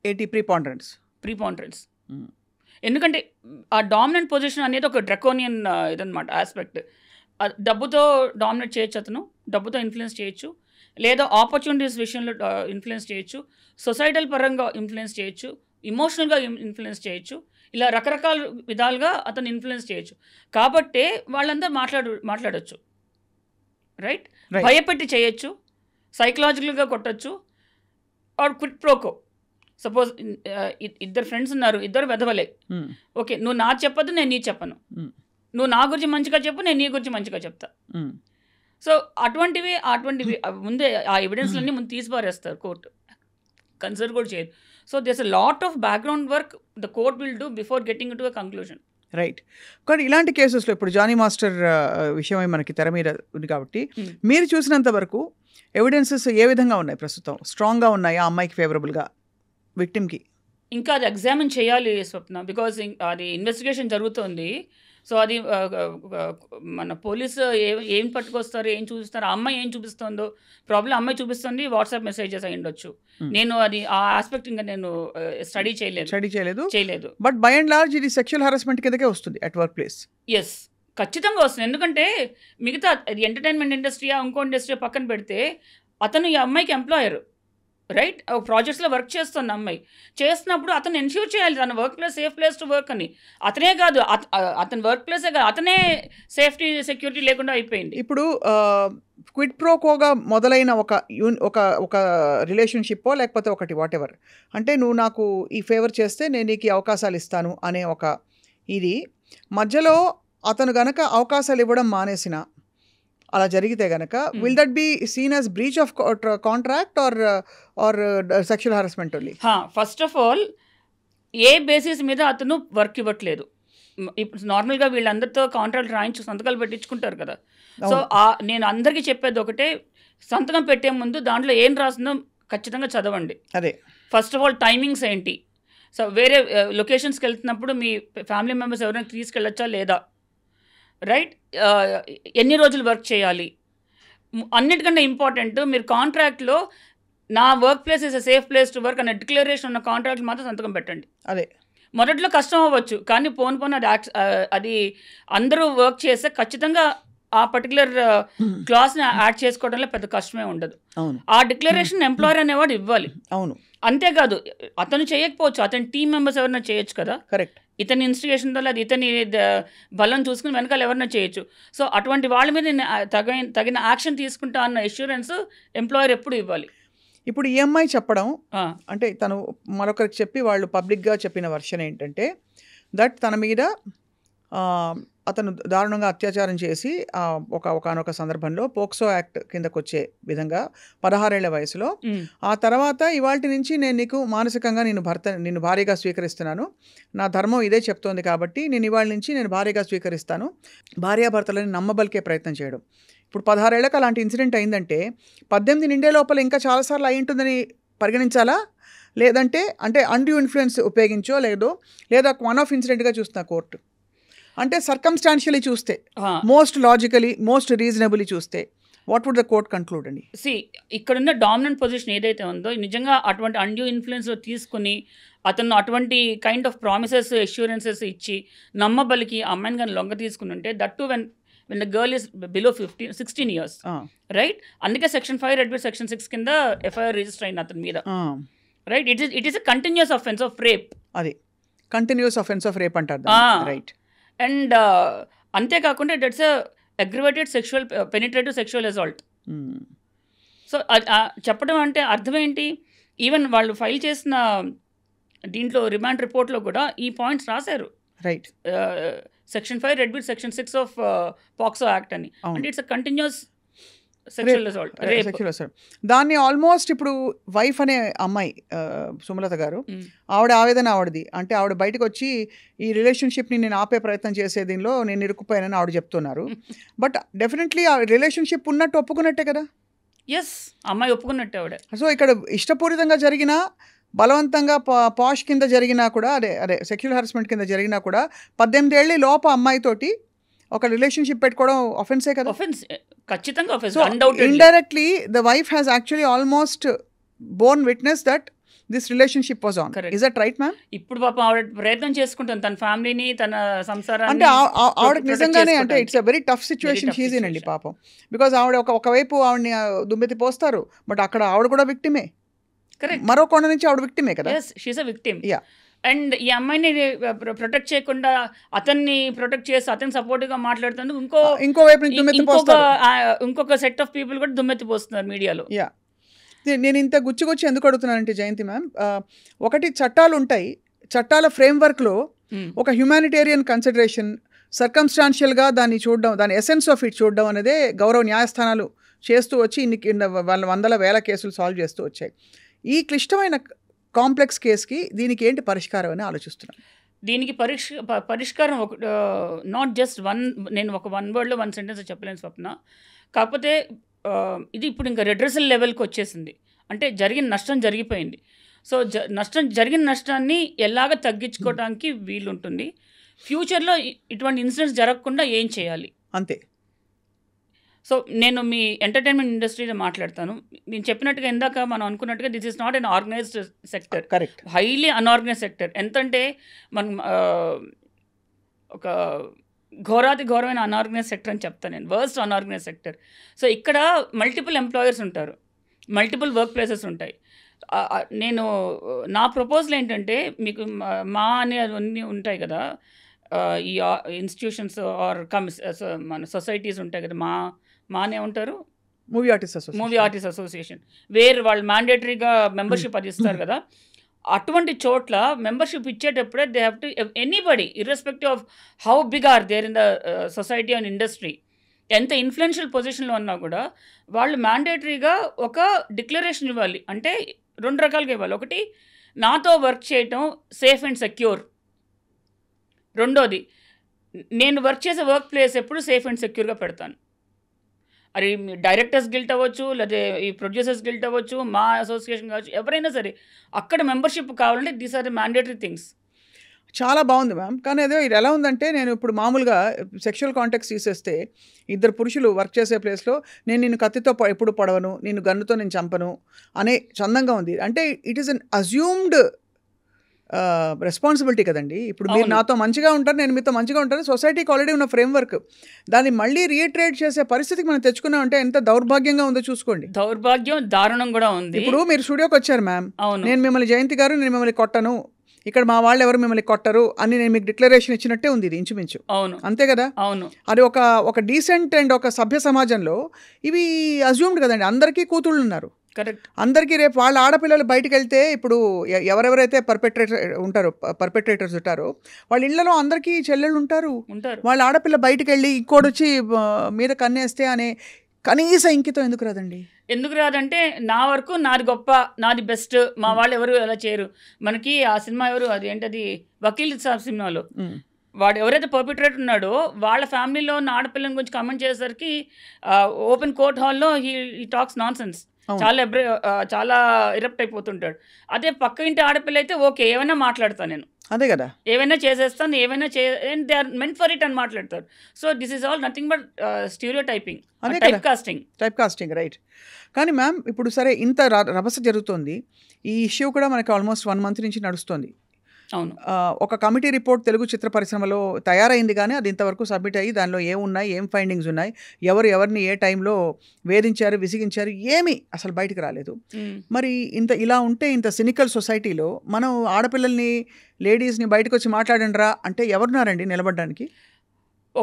ఎయిటీ ప్రీపాండరెన్స్ ప్రీపాండరెన్స్ ఎందుకంటే ఆ డామినెంట్ పొజిషన్ అనేది ఒక డ్రకోనియన్ ఇదనమాట ఆస్పెక్ట్ డబ్బుతో డామినేట్ చేయొచ్చు అతను డబ్బుతో ఇన్ఫ్లుయెన్స్ చేయొచ్చు లేదా ఆపర్చునిటీస్ విషయంలో ఇన్ఫ్లుయెన్స్ చేయొచ్చు సొసైటల్ పరంగా ఇన్ఫ్లుయెన్స్ చేయొచ్చు ఇమోషనల్గా ఇన్ఫ్లుయెన్స్ చేయొచ్చు ఇలా రకరకాల విధాలుగా అతను ఇన్ఫ్లుయెన్స్ చేయొచ్చు కాబట్టే వాళ్ళందరూ మాట్లాడు మాట్లాడచ్చు రైట్ భయపెట్టి చేయొచ్చు సైకలాజికల్గా కొట్టచ్చు ఆర్ క్విట్ ప్రోకో సపోజ్ ఇద్దరు ఫ్రెండ్స్ ఉన్నారు ఇద్దరు వెదవలే ఓకే hmm. నువ్వు నా చెప్పదు నేను నీ చెప్పను hmm. నువ్వు నా గురించి మంచిగా చెప్పు నేను నీ గురించి మంచిగా చెప్తా hmm. సో అటువంటివి అటువంటివి ముందే ఆ ఎవిడెన్స్లన్నీ ముందు తీసిపారేస్తారు కోర్టు కన్సిడర్ కూడా చేయదు so this a lot of background work the court will do before getting to a conclusion right కానీ ఇలాంటి కేసెస్లో ఇప్పుడు జానీ మాస్టర్ విషయమై మనకి తెర మీద ఉంది కాబట్టి hmm. మీరు చూసినంత వరకు ఎవిడెన్సెస్ ఏ విధంగా ఉన్నాయి ప్రస్తుతం స్ట్రాంగ్గా ఉన్నాయి ఆ అమ్మాయికి ఫేవరబుల్గా విక్టిమ్కి ఇంకా అది ఎగ్జామిన్ చేయాలి స్వప్న బికాజ్ అది ఇన్వెస్టిగేషన్ జరుగుతుంది సో అది మన పోలీసు ఏ ఏం పట్టుకొస్తారు ఏం చూపిస్తారు అమ్మాయి ఏం చూపిస్తుందో ప్రాబ్లం అమ్మాయి చూపిస్తుంది వాట్సాప్ మెసేజెస్ అయి ఉండొచ్చు నేను అది ఆ ఆస్పెక్ట్ ఇంకా నేను స్టడీ చేయలేదు స్టడీ చేయలేదు చేయలేదు బట్ బై అండ్ లార్జ్ ఇది సెక్షువల్ హారాస్మెంట్ కిందకే వస్తుంది అట్ వర్క్ ప్లేస్ ఎస్ ఖచ్చితంగా వస్తుంది ఎందుకంటే మిగతా ఎంటర్టైన్మెంట్ ఇండస్ట్రీయా ఇంకో ఇండస్ట్రీ పక్కన పెడితే అతను ఈ అమ్మాయికి ఎంప్లాయర్ రైట్ ప్రాజెక్ట్స్లో వర్క్ చేస్తున్న అమ్మాయి చేస్తున్నప్పుడు అతను ఎన్ష్యూర్ చేయాలి తన workplace safe place to work అని అతనే కాదు అతని వర్క్ ప్లేసే కాదు అతనే సేఫ్టీ సెక్యూరిటీ లేకుండా అయిపోయింది ఇప్పుడు క్విడ్ ప్రోకోగా మొదలైన ఒక యూన్ ఒక ఒక రిలేషన్షిప్పో లేకపోతే ఒకటి వాట్ ఎవర్ అంటే నువ్వు నాకు ఈ ఫేవర్ చేస్తే నేను నీకు అవకాశాలు ఇస్తాను అనే ఒక ఇది మధ్యలో అతను గనక అవకాశాలు ఇవ్వడం మానేసిన అలా జరిగితే గనక will that be seen as breach of contract or or sexual harassment only first of all ఏ బేసిస్ మీద అతను వర్క్ ఇవ్వట్లేదు ఇప్పుడు నార్మల్గా వీళ్ళందరితో కాంట్రాక్ట్ రాయించు సంతకాలు పెట్టించుకుంటారు కదా సో నేను అందరికీ చెప్పేది ఒకటే సంతకం పెట్టే ముందు దాంట్లో ఏం రాసిందో ఖచ్చితంగా చదవండి అదే ఫస్ట్ ఆఫ్ ఆల్ టైమింగ్స్ ఏంటి సో వేరే లొకేషన్స్కి uh, వెళ్తున్నప్పుడు మీ ఫ్యామిలీ మెంబర్స్ ఎవరైనా తీసుకెళ్ళొచ్చా లేదా రైట్ ఎన్ని రోజులు వర్క్ చేయాలి అన్నిటికన్నా ఇంపార్టెంట్ మీరు కాంట్రాక్ట్లో నా work place is a safe place to work అనే డిక్లరేషన్ ఉన్న కాంట్రాక్ట్ మాత్రం సంతకం పెట్టండి అదే మొదట్లో కష్టం అవ్వచ్చు కానీ పోను పోను అది అది అందరూ వర్క్ చేస్తే ఖచ్చితంగా ఆ పర్టికులర్ క్లాస్ uh, hmm. ని యాడ్ చేసుకోవడంలో పెద్ద కష్టమే ఉండదు ఆ డిక్లరేషన్ ఎంప్లాయర్ అనేవాడు ఇవ్వాలి అవును అంతేకాదు అతను చేయకపోవచ్చు అతని టీం మెంబర్స్ ఎవరైనా చేయొచ్చు కదా కరెక్ట్ ఇతని ఇన్స్టిగేషన్ తో అది ఇతని బలం చూసుకుని వెనకాల ఎవరైనా చేయొచ్చు సో అటువంటి వాళ్ళ మీద uh, తగిన తగిన యాక్షన్ తీసుకుంటా అన్న ఇష్యూరెన్స్ ఎంప్లాయర్ ఎప్పుడు ఇవ్వాలి ఇప్పుడు ఈఎంఐ e చెప్పడం అంటే తను మరొకరికి చెప్పి వాళ్ళు పబ్లిక్గా చెప్పిన వర్షన్ ఏంటంటే దట్ తన మీద అతను దారుణంగా అత్యాచారం చేసి ఒక ఒకనొక సందర్భంలో పోక్సో యాక్ట్ కిందకు వచ్చే విధంగా పదహారేళ్ల వయసులో ఆ తర్వాత ఇవాటి నుంచి నేను నీకు మానసికంగా నేను భర్త నిన్ను భారీగా స్వీకరిస్తున్నాను నా ధర్మం ఇదే చెప్తోంది కాబట్టి నేను ఇవాళ నుంచి నేను భారీగా స్వీకరిస్తాను భార్యాభర్తలని నమ్మబలికే ప్రయత్నం చేయడం ఇప్పుడు పదహారేళ్లకు అలాంటి ఇన్సిడెంట్ అయిందంటే పద్దెనిమిది నిండే లోపల ఇంకా చాలాసార్లు అయి ఉంటుందని పరిగణించాలా లేదంటే అంటే అన్డ్యూ ఇన్ఫ్లుయెన్స్ ఉపయోగించో లేదో లేదా వన్ ఆఫ్ ఇన్సిడెంట్గా చూస్తున్నా కోర్టు అంటే సర్కమ్స్టాన్షియలీ చూస్తే మోస్ట్ లాజికలీ మోస్ట్ రీజనబుల్లీ చూస్తే what would the court conclude అండి సి ఇక్కడున్న డామినెంట్ పొజిషన్ ఏదైతే ఉందో నిజంగా అటువంటి అన్యూ ఇన్ఫ్లుయెన్స్ తీసుకుని అతను అటువంటి కైండ్ ఆఫ్ ప్రామిసెస్ ఎష్యూరెన్సెస్ ఇచ్చి నమ్మబలికి అమ్మాయిని కానీ లొంగ తీసుకుని ఉంటే that to when when the girl is below fifteen sixteen years right అందుకే section five read section six కింద ఎఫ్ఐఆర్ రిజిస్టర్ అయింది అతని మీద right it is it is a continuous offence of rape అది కంటిన్యూస్ అఫెన్స్ ఆఫ్ రేప్ అంటారు right and అంతేకాకుండా that's aggravated sexual penetrative sexual assault so చెప్పడం అంటే అర్థం ఏంటి ఈవెన్ వాళ్ళు ఫైల్ చేసిన దీంట్లో రిమాండ్ రిపోర్ట్లో కూడా ఈ పాయింట్స్ రాశారు right section five read with section six of POCSO act అని అంటే it's a continuous sexual eh, దాన్ని ఆల్మోస్ట్ ఇప్పుడు వైఫ్ అనే అమ్మాయి సుమలత గారు hmm. ఆవిడ ఆవేదన ఆవిడది అంటే ఆవిడ బయటకు వచ్చి ఈ రిలేషన్షిప్ని నేను ఆపే ప్రయత్నం చేసే దీనిలో నేను ఇరుక్కుపోయానని ఆవిడ చెప్తున్నారు బట్ డెఫినెట్లీ ఆ రిలేషన్షిప్ ఉన్నట్టు ఒప్పుకున్నట్టే కదా ఎస్ అమ్మాయి ఒప్పుకున్నట్టే ఆవిడ సో ఇక్కడ ఇష్టపూరితంగా జరిగిన బలవంతంగా పాష్ కింద జరిగినా కూడా అదే అదే సెక్యులర్ హెరాస్మెంట్ కింద జరిగినా కూడా పద్దెనిమిది ఏళ్ళ లోప అమ్మాయితోటి ఒక రిలేషన్షిప్ పెట్టుకోవడం ఒఫెన్సే కదా ఒఫెన్స్ ఖచ్చితంగా indirectly the wife has actually almost borne witness that this relationship was on is that right ma'am ఇప్పుడు పాపం ఆవిడ ప్రయత్నం చేసుకుంటుంది తన ఫ్యామిలీని తన సంసారాన్ని అంటే ఆవిడ నిజంగానే అంటే it's a very tough situation he's in అండి పాపం బికాజ్ ఆవిడ ఒక ఒకవైపు ఆవిడని దుమ్మెతి పోస్తారు బట్ అక్కడ ఆవిడ కూడా విక్టిమే కరెక్ట్ మరో కొండ నుంచి ఆవిడ విక్టిమే కదా she's a victim yeah and ఈ అమ్మాయిని ప్రొటెక్ట్ చేయకుండా అతన్ని ప్రొటెక్ట్ చేసి అతని సపోర్ట్గా మాట్లాడుతున్నందుకు ఇంకో ఇంకో వైపు ఇంకొక ఇంకొక సెట్ ఆఫ్ పీపుల్ కూడా దుమ్మెత్తిపోస్తున్నారు మీడియాలో యా నేను ఇంత గుచ్చిగొచ్చి ఎందుకు అడుగుతున్నానంటే జయంతి మ్యామ్ ఒకటి చట్టాలు ఉంటాయి చట్టాల ఫ్రేమ్వర్క్లో ఒక హ్యుమానిటేరియన్ కన్సిడరేషన్ సర్కమ్స్టాన్షియల్గా దాన్ని చూడడం దాని ఎసెన్స్ ఆఫ్ ఇట్ చూడడం అనేదే గౌరవ న్యాయస్థానాలు చేస్తూ వచ్చి ఇన్ని వాళ్ళ వందల వేల కేసులు సాల్వ్ చేస్తూ వచ్చాయి ఈ క్లిష్టమైన కాంప్లెక్స్ కేసుకి దీనికి ఏంటి పరిష్కారం అని ఆలోచిస్తున్నాను దీనికి పరిష్ పరిష్కారం ఒక నాట్ జస్ట్ వన్ నేను ఒక వన్ వర్డ్లో వన్ సెంటెన్స్ చెప్పలేను స్వప్న కాకపోతే ఇది ఇప్పుడు ఇంకా రెడ్రెసల్ లెవెల్కి వచ్చేసింది అంటే జరిగిన నష్టం జరిగిపోయింది సో జ నష్టం జరిగిన నష్టాన్ని ఎలాగ తగ్గించుకోవడానికి వీలుంటుంది ఫ్యూచర్లో ఇటువంటి ఇన్సిడెంట్స్ జరగకుండా ఏం చేయాలి అంతే సో నేను మీ ఎంటర్టైన్మెంట్ ఇండస్ట్రీలో మాట్లాడతాను నేను చెప్పినట్టుగా ఇందాక మనం అనుకున్నట్టుగా this is not an organised sector correct highly unorganised sector ఎంతంటే మనం uh, ఒక ఘోరాతి ఘోరమైన అన్ఆర్గనైజ్ సెక్టర్ అని చెప్తాను నేను వర్స్ట్ అన్ఆర్గనైజ్ సెక్టర్ సో ఇక్కడ మల్టిపుల్ ఎంప్లాయర్స్ ఉంటారు మల్టిపుల్ వర్క్ ప్లేసెస్ ఉంటాయి నేను నా ప్రపోజల్ ఏంటంటే మీకు మా అనే అన్నీ ఉంటాయి కదా ఈ ఇన్స్టిట్యూషన్స్ ఆర్ కమ్ మన సొసైటీస్ ఉంటాయి కదా మా మానే ఉంటారు movie artist movie artist association వేరు వాళ్ళు మ్యాండేటరీగా మెంబర్షిప్ అది ఇస్తారు hmm. కదా అటువంటి చోట్ల మెంబర్షిప్ ఇచ్చేటప్పుడే they have to anybody irrespective of how big are there in the society and industry ఎంత ఇన్ఫ్లుయెన్షియల్ పొజిషన్లో ఉన్నా కూడా వాళ్ళు మ్యాండేటరీగా ఒక డిక్లరేషన్ ఇవ్వాలి అంటే రెండు రకాలుగా ఇవ్వాలి ఒకటి నాతో వర్క్ చేయటం సేఫ్ అండ్ సెక్యూర్ రెండోది నేను వర్క్ చేసే వర్క్ ప్లేస్ ఎప్పుడు సేఫ్ అండ్ సెక్యూర్గా పెడతాను అది డైరెక్టర్స్ గిల్ట్ అవ్వచ్చు లేదా ఈ ప్రొడ్యూసర్స్ గిల్ట్ అవ్వచ్చు మా అసోసియేషన్ కావచ్చు ఎవరైనా సరే అక్కడ మెంబర్షిప్ కావాలంటే these are the mandatory things చాలా బాగుంది మ్యామ్ కానీ అదే ఇది ఎలా ఉందంటే నేను ఇప్పుడు మామూలుగా సెక్షువల్ కాంటాక్ట్స్ తీసేస్తే ఇద్దరు పురుషులు వర్క్ చేసే ప్లేస్లో నేను నిన్ను కత్తితో ఎప్పుడు పొడవను నిన్ను గన్నుతో నేను చంపను అనే చందంగా ఉంది అంటే it is an assumed responsibility కదండి ఇప్పుడు మీరు నాతో మంచిగా ఉంటారు నేను మీతో మంచిగా ఉంటాను సొసైటీకి ఆల్రెడీ ఉన్న ఫ్రేమ్వర్క్ దాన్ని మళ్ళీ రీట్రేట్ చేసే పరిస్థితికి మనం తెచ్చుకున్నాం అంటే ఎంత దౌర్భాగ్యంగా ఉందో చూసుకోండి దౌర్భాగ్యం దారుణం కూడా ఉంది ఇప్పుడు మీరు స్టూడియోకి వచ్చారు మ్యామ్ నేను మిమ్మల్ని జయంతి గారు నేను మిమ్మల్ని కొట్టను ఇక్కడ మా వాళ్ళు ఎవరు మిమ్మల్ని కొట్టరు అని నేను మీకు డిక్లరేషన్ ఇచ్చినట్టే ఉంది ఇది ఇంచుమించు అవును అంతే కదా అవును అది ఒక ఒక డీసెంట్ అండ్ ఒక సభ్య సమాజంలో ఇవి అజ్యూమ్డ్ కదండి అందరికీ కూతుళ్ళు ఉన్నారు కరెక్ట్ అందరికీ రేపు వాళ్ళ ఆడపిల్లలు బయటకు వెళ్తే ఇప్పుడు ఎవరెవరైతే పర్పెట్రేటర్ ఉంటారో పర్పెట్రేటర్స్ ఉంటారో వాళ్ళ ఇళ్లలో అందరికీ చెల్లెళ్ళు ఉంటారు ఉంటారు వాళ్ళ ఆడపిల్ల బయటకు వెళ్ళి వచ్చి మీద కన్నేస్తే అనే కనీస ఇంకితం ఎందుకు రాదండి ఎందుకు రాదంటే నా వరకు నాది గొప్ప నాది బెస్ట్ మా వాళ్ళు ఎవరు అలా చేయరు మనకి ఆ సినిమా ఎవరు అది ఏంటది వకీల్ సాబ్ సినిమాలో వాడు ఎవరైతే పర్పిటరేటర్ ఉన్నాడో వాళ్ళ ఫ్యామిలీలో ఉన్న ఆడపిల్లని గురించి కామెంట్ చేసేసరికి ఓపెన్ కోర్ట్ హాల్లో హీ టాక్స్ నాన్ సెన్స్ చాలా ఎబ్ర చాలా ఇరప్ట్ అయిపోతుంటాడు అదే పక్క ఇంటి ఆడపిల్ల అయితే ఓకే ఏమైనా మాట్లాడతాను నేను అదే కదా ఏమైనా చేసేస్తాను ఏమైనా చే they are meant for it అని మాట్లాడతారు so this is all nothing but stereotyping typecasting typecasting right కానీ మ్యామ్ ఇప్పుడు సరే ఇంత రభస జరుగుతుంది ఈ ఇష్యూ కూడా మనకి ఆల్మోస్ట్ వన్ మంత్ నుంచి నడుస్తుంది ఒక కమిటీ రిపోర్ట్ తెలుగు చిత్ర పరిశ్రమలో తయారైంది కానీ అది ఇంతవరకు సబ్మిట్ అయ్యి దానిలో ఏమున్నాయి ఏం ఫైండింగ్స్ ఉన్నాయి ఎవరు ఎవరిని ఏ టైంలో వేధించారు విసిగించారు ఏమీ అసలు బయటకు రాలేదు మరి ఇంత ఇలా ఉంటే ఇంత సినికల్ సొసైటీలో మనం ఆడపిల్లల్ని లేడీస్ని బయటకు వచ్చి మాట్లాడండి రా అంటే ఎవరున్నారండి నిలబడడానికి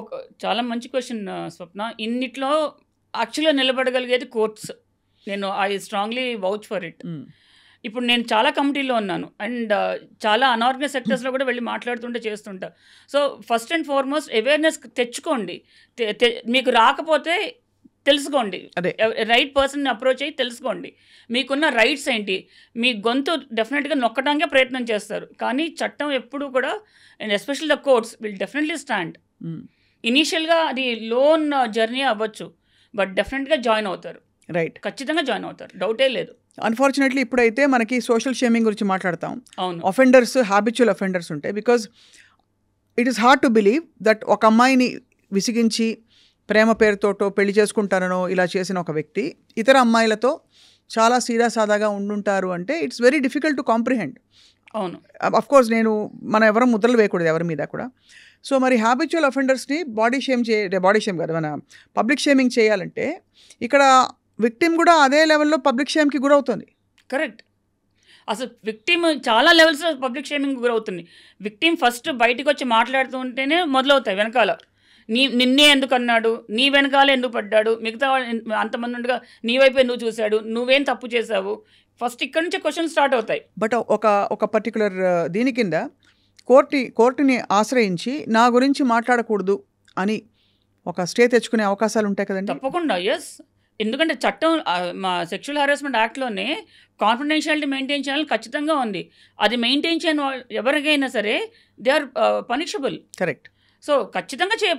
ఒక చాలా మంచి క్వశ్చన్ స్వప్న ఇన్నిట్లో యాక్చువల్గా నిలబడగలిగేది కోర్ట్స్ నేను I strongly vouch for it ఇప్పుడు నేను చాలా కమిటీలో ఉన్నాను అండ్ చాలా అనార్గనైజ్ సెక్టర్స్లో కూడా వెళ్ళి మాట్లాడుతుంటే చేస్తుంటా so first and foremost awareness తెచ్చుకోండి మీకు రాకపోతే తెలుసుకోండి అదే రైట్ పర్సన్ అప్రోచ్ అయ్యి తెలుసుకోండి మీకున్న రైట్స్ ఏంటి మీ గొంతు డెఫినెట్గా నొక్కడానికే ప్రయత్నం చేస్తారు కానీ చట్టం ఎప్పుడు కూడా and especial the courts will definitely stand ఇనీషియల్గా అది లోన్ జర్నీ అవ్వచ్చు బట్ డెఫినెట్గా జాయిన్ అవుతారు రైట్ ఖచ్చితంగా జాయిన్ అవుతారు డౌటే లేదు అన్ఫార్చునేట్లీ ఇప్పుడైతే మనకి సోషల్ షేమింగ్ గురించి మాట్లాడతాం అవును అఫెండర్స్ హ్యాబిచువల్ అఫెండర్స్ ఉంటాయి because it is hard to believe that ఒక అమ్మాయిని విసిగించి ప్రేమ పేరుతోటో పెళ్లి చేసుకుంటారనో ఇలా చేసిన ఒక వ్యక్తి ఇతర అమ్మాయిలతో చాలా సీదా సాదాగా ఉండుంటారు అంటే it's very difficult to comprehend అవును అఫ్ కోర్స్ నేను మనం ఎవరు ముద్రలు వేయకూడదు ఎవరి మీద కూడా సో మరి హ్యాబిచువల్ అఫెండర్స్ని బాడీ షేమ్ చే బాడీ షేమ్ కాదు మన పబ్లిక్ షేమింగ్ చేయాలంటే ఇక్కడ విక్టిమ్ కూడా అదే లెవెల్లో పబ్లిక్ షేమ్కి గురవుతుంది కరెక్ట్ అసలు విక్టిమ్ చాలా లెవెల్స్లో పబ్లిక్ షేమింగ్ గురవుతుంది విక్టిమ్ ఫస్ట్ బయటకు వచ్చి మాట్లాడుతూ ఉంటేనే మొదలవుతాయి వెనకాల నీ నిన్నే ఎందుకు అన్నాడు నీ వెనకాల ఎందుకు పడ్డాడు మిగతా అంతమంది ఉండగా నీ వైపు ఎందుకు చూశాడు నువ్వేం తప్పు చేశావు ఫస్ట్ ఇక్కడ నుంచే క్వశ్చన్ స్టార్ట్ అవుతాయి బట్ ఒక ఒక పర్టికులర్ దీని కింద కోర్టు కోర్టుని ఆశ్రయించి నా గురించి మాట్లాడకూడదు అని ఒక స్టే తెచ్చుకునే అవకాశాలు ఉంటాయి కదండి తప్పకుండా ఎస్ ఎందుకంటే చట్టం మా సెక్షువల్ హెరాస్మెంట్ యాక్ట్లోనే కాన్ఫిడెన్షియాలిటీ మెయింటైన్ చేయాలని ఖచ్చితంగా ఉంది అది మెయింటైన్ చేయని ఎవరికైనా సరే they are punishable correct so ఖచ్చితంగా చే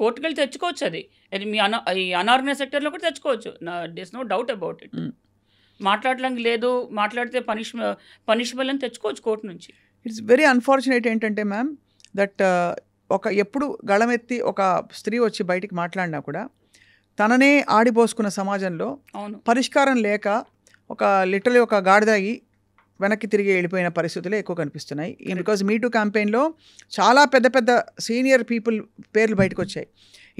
కోర్టుకి వెళ్ళి తెచ్చుకోవచ్చు అది అది మీ అన ఈ అనార్గనైజ్ సెక్టర్లో కూడా తెచ్చుకోవచ్చు this no doubt about it మాట్లాడడానికి లేదు మాట్లాడితే పనిష్ పనిషబుల్ అని తెచ్చుకోవచ్చు కోర్టు నుంచి ఇట్స్ వెరీ అన్ఫార్చునేట్ ఏంటంటే మ్యామ్ దట్ ఒక ఎప్పుడు గళమెత్తి ఒక స్త్రీ వచ్చి బయటికి మాట్లాడినా కూడా తననే ఆడిపోసుకున్న సమాజంలో పరిష్కారం లేక ఒక లిటరలీ ఒక గాడిదాగి వెనక్కి తిరిగి వెళ్ళిపోయిన పరిస్థితులే ఎక్కువ కనిపిస్తున్నాయి బికాజ్ మీటూ క్యాంపెయిన్లో చాలా పెద్ద పెద్ద సీనియర్ పీపుల్ పేర్లు బయటకు వచ్చాయి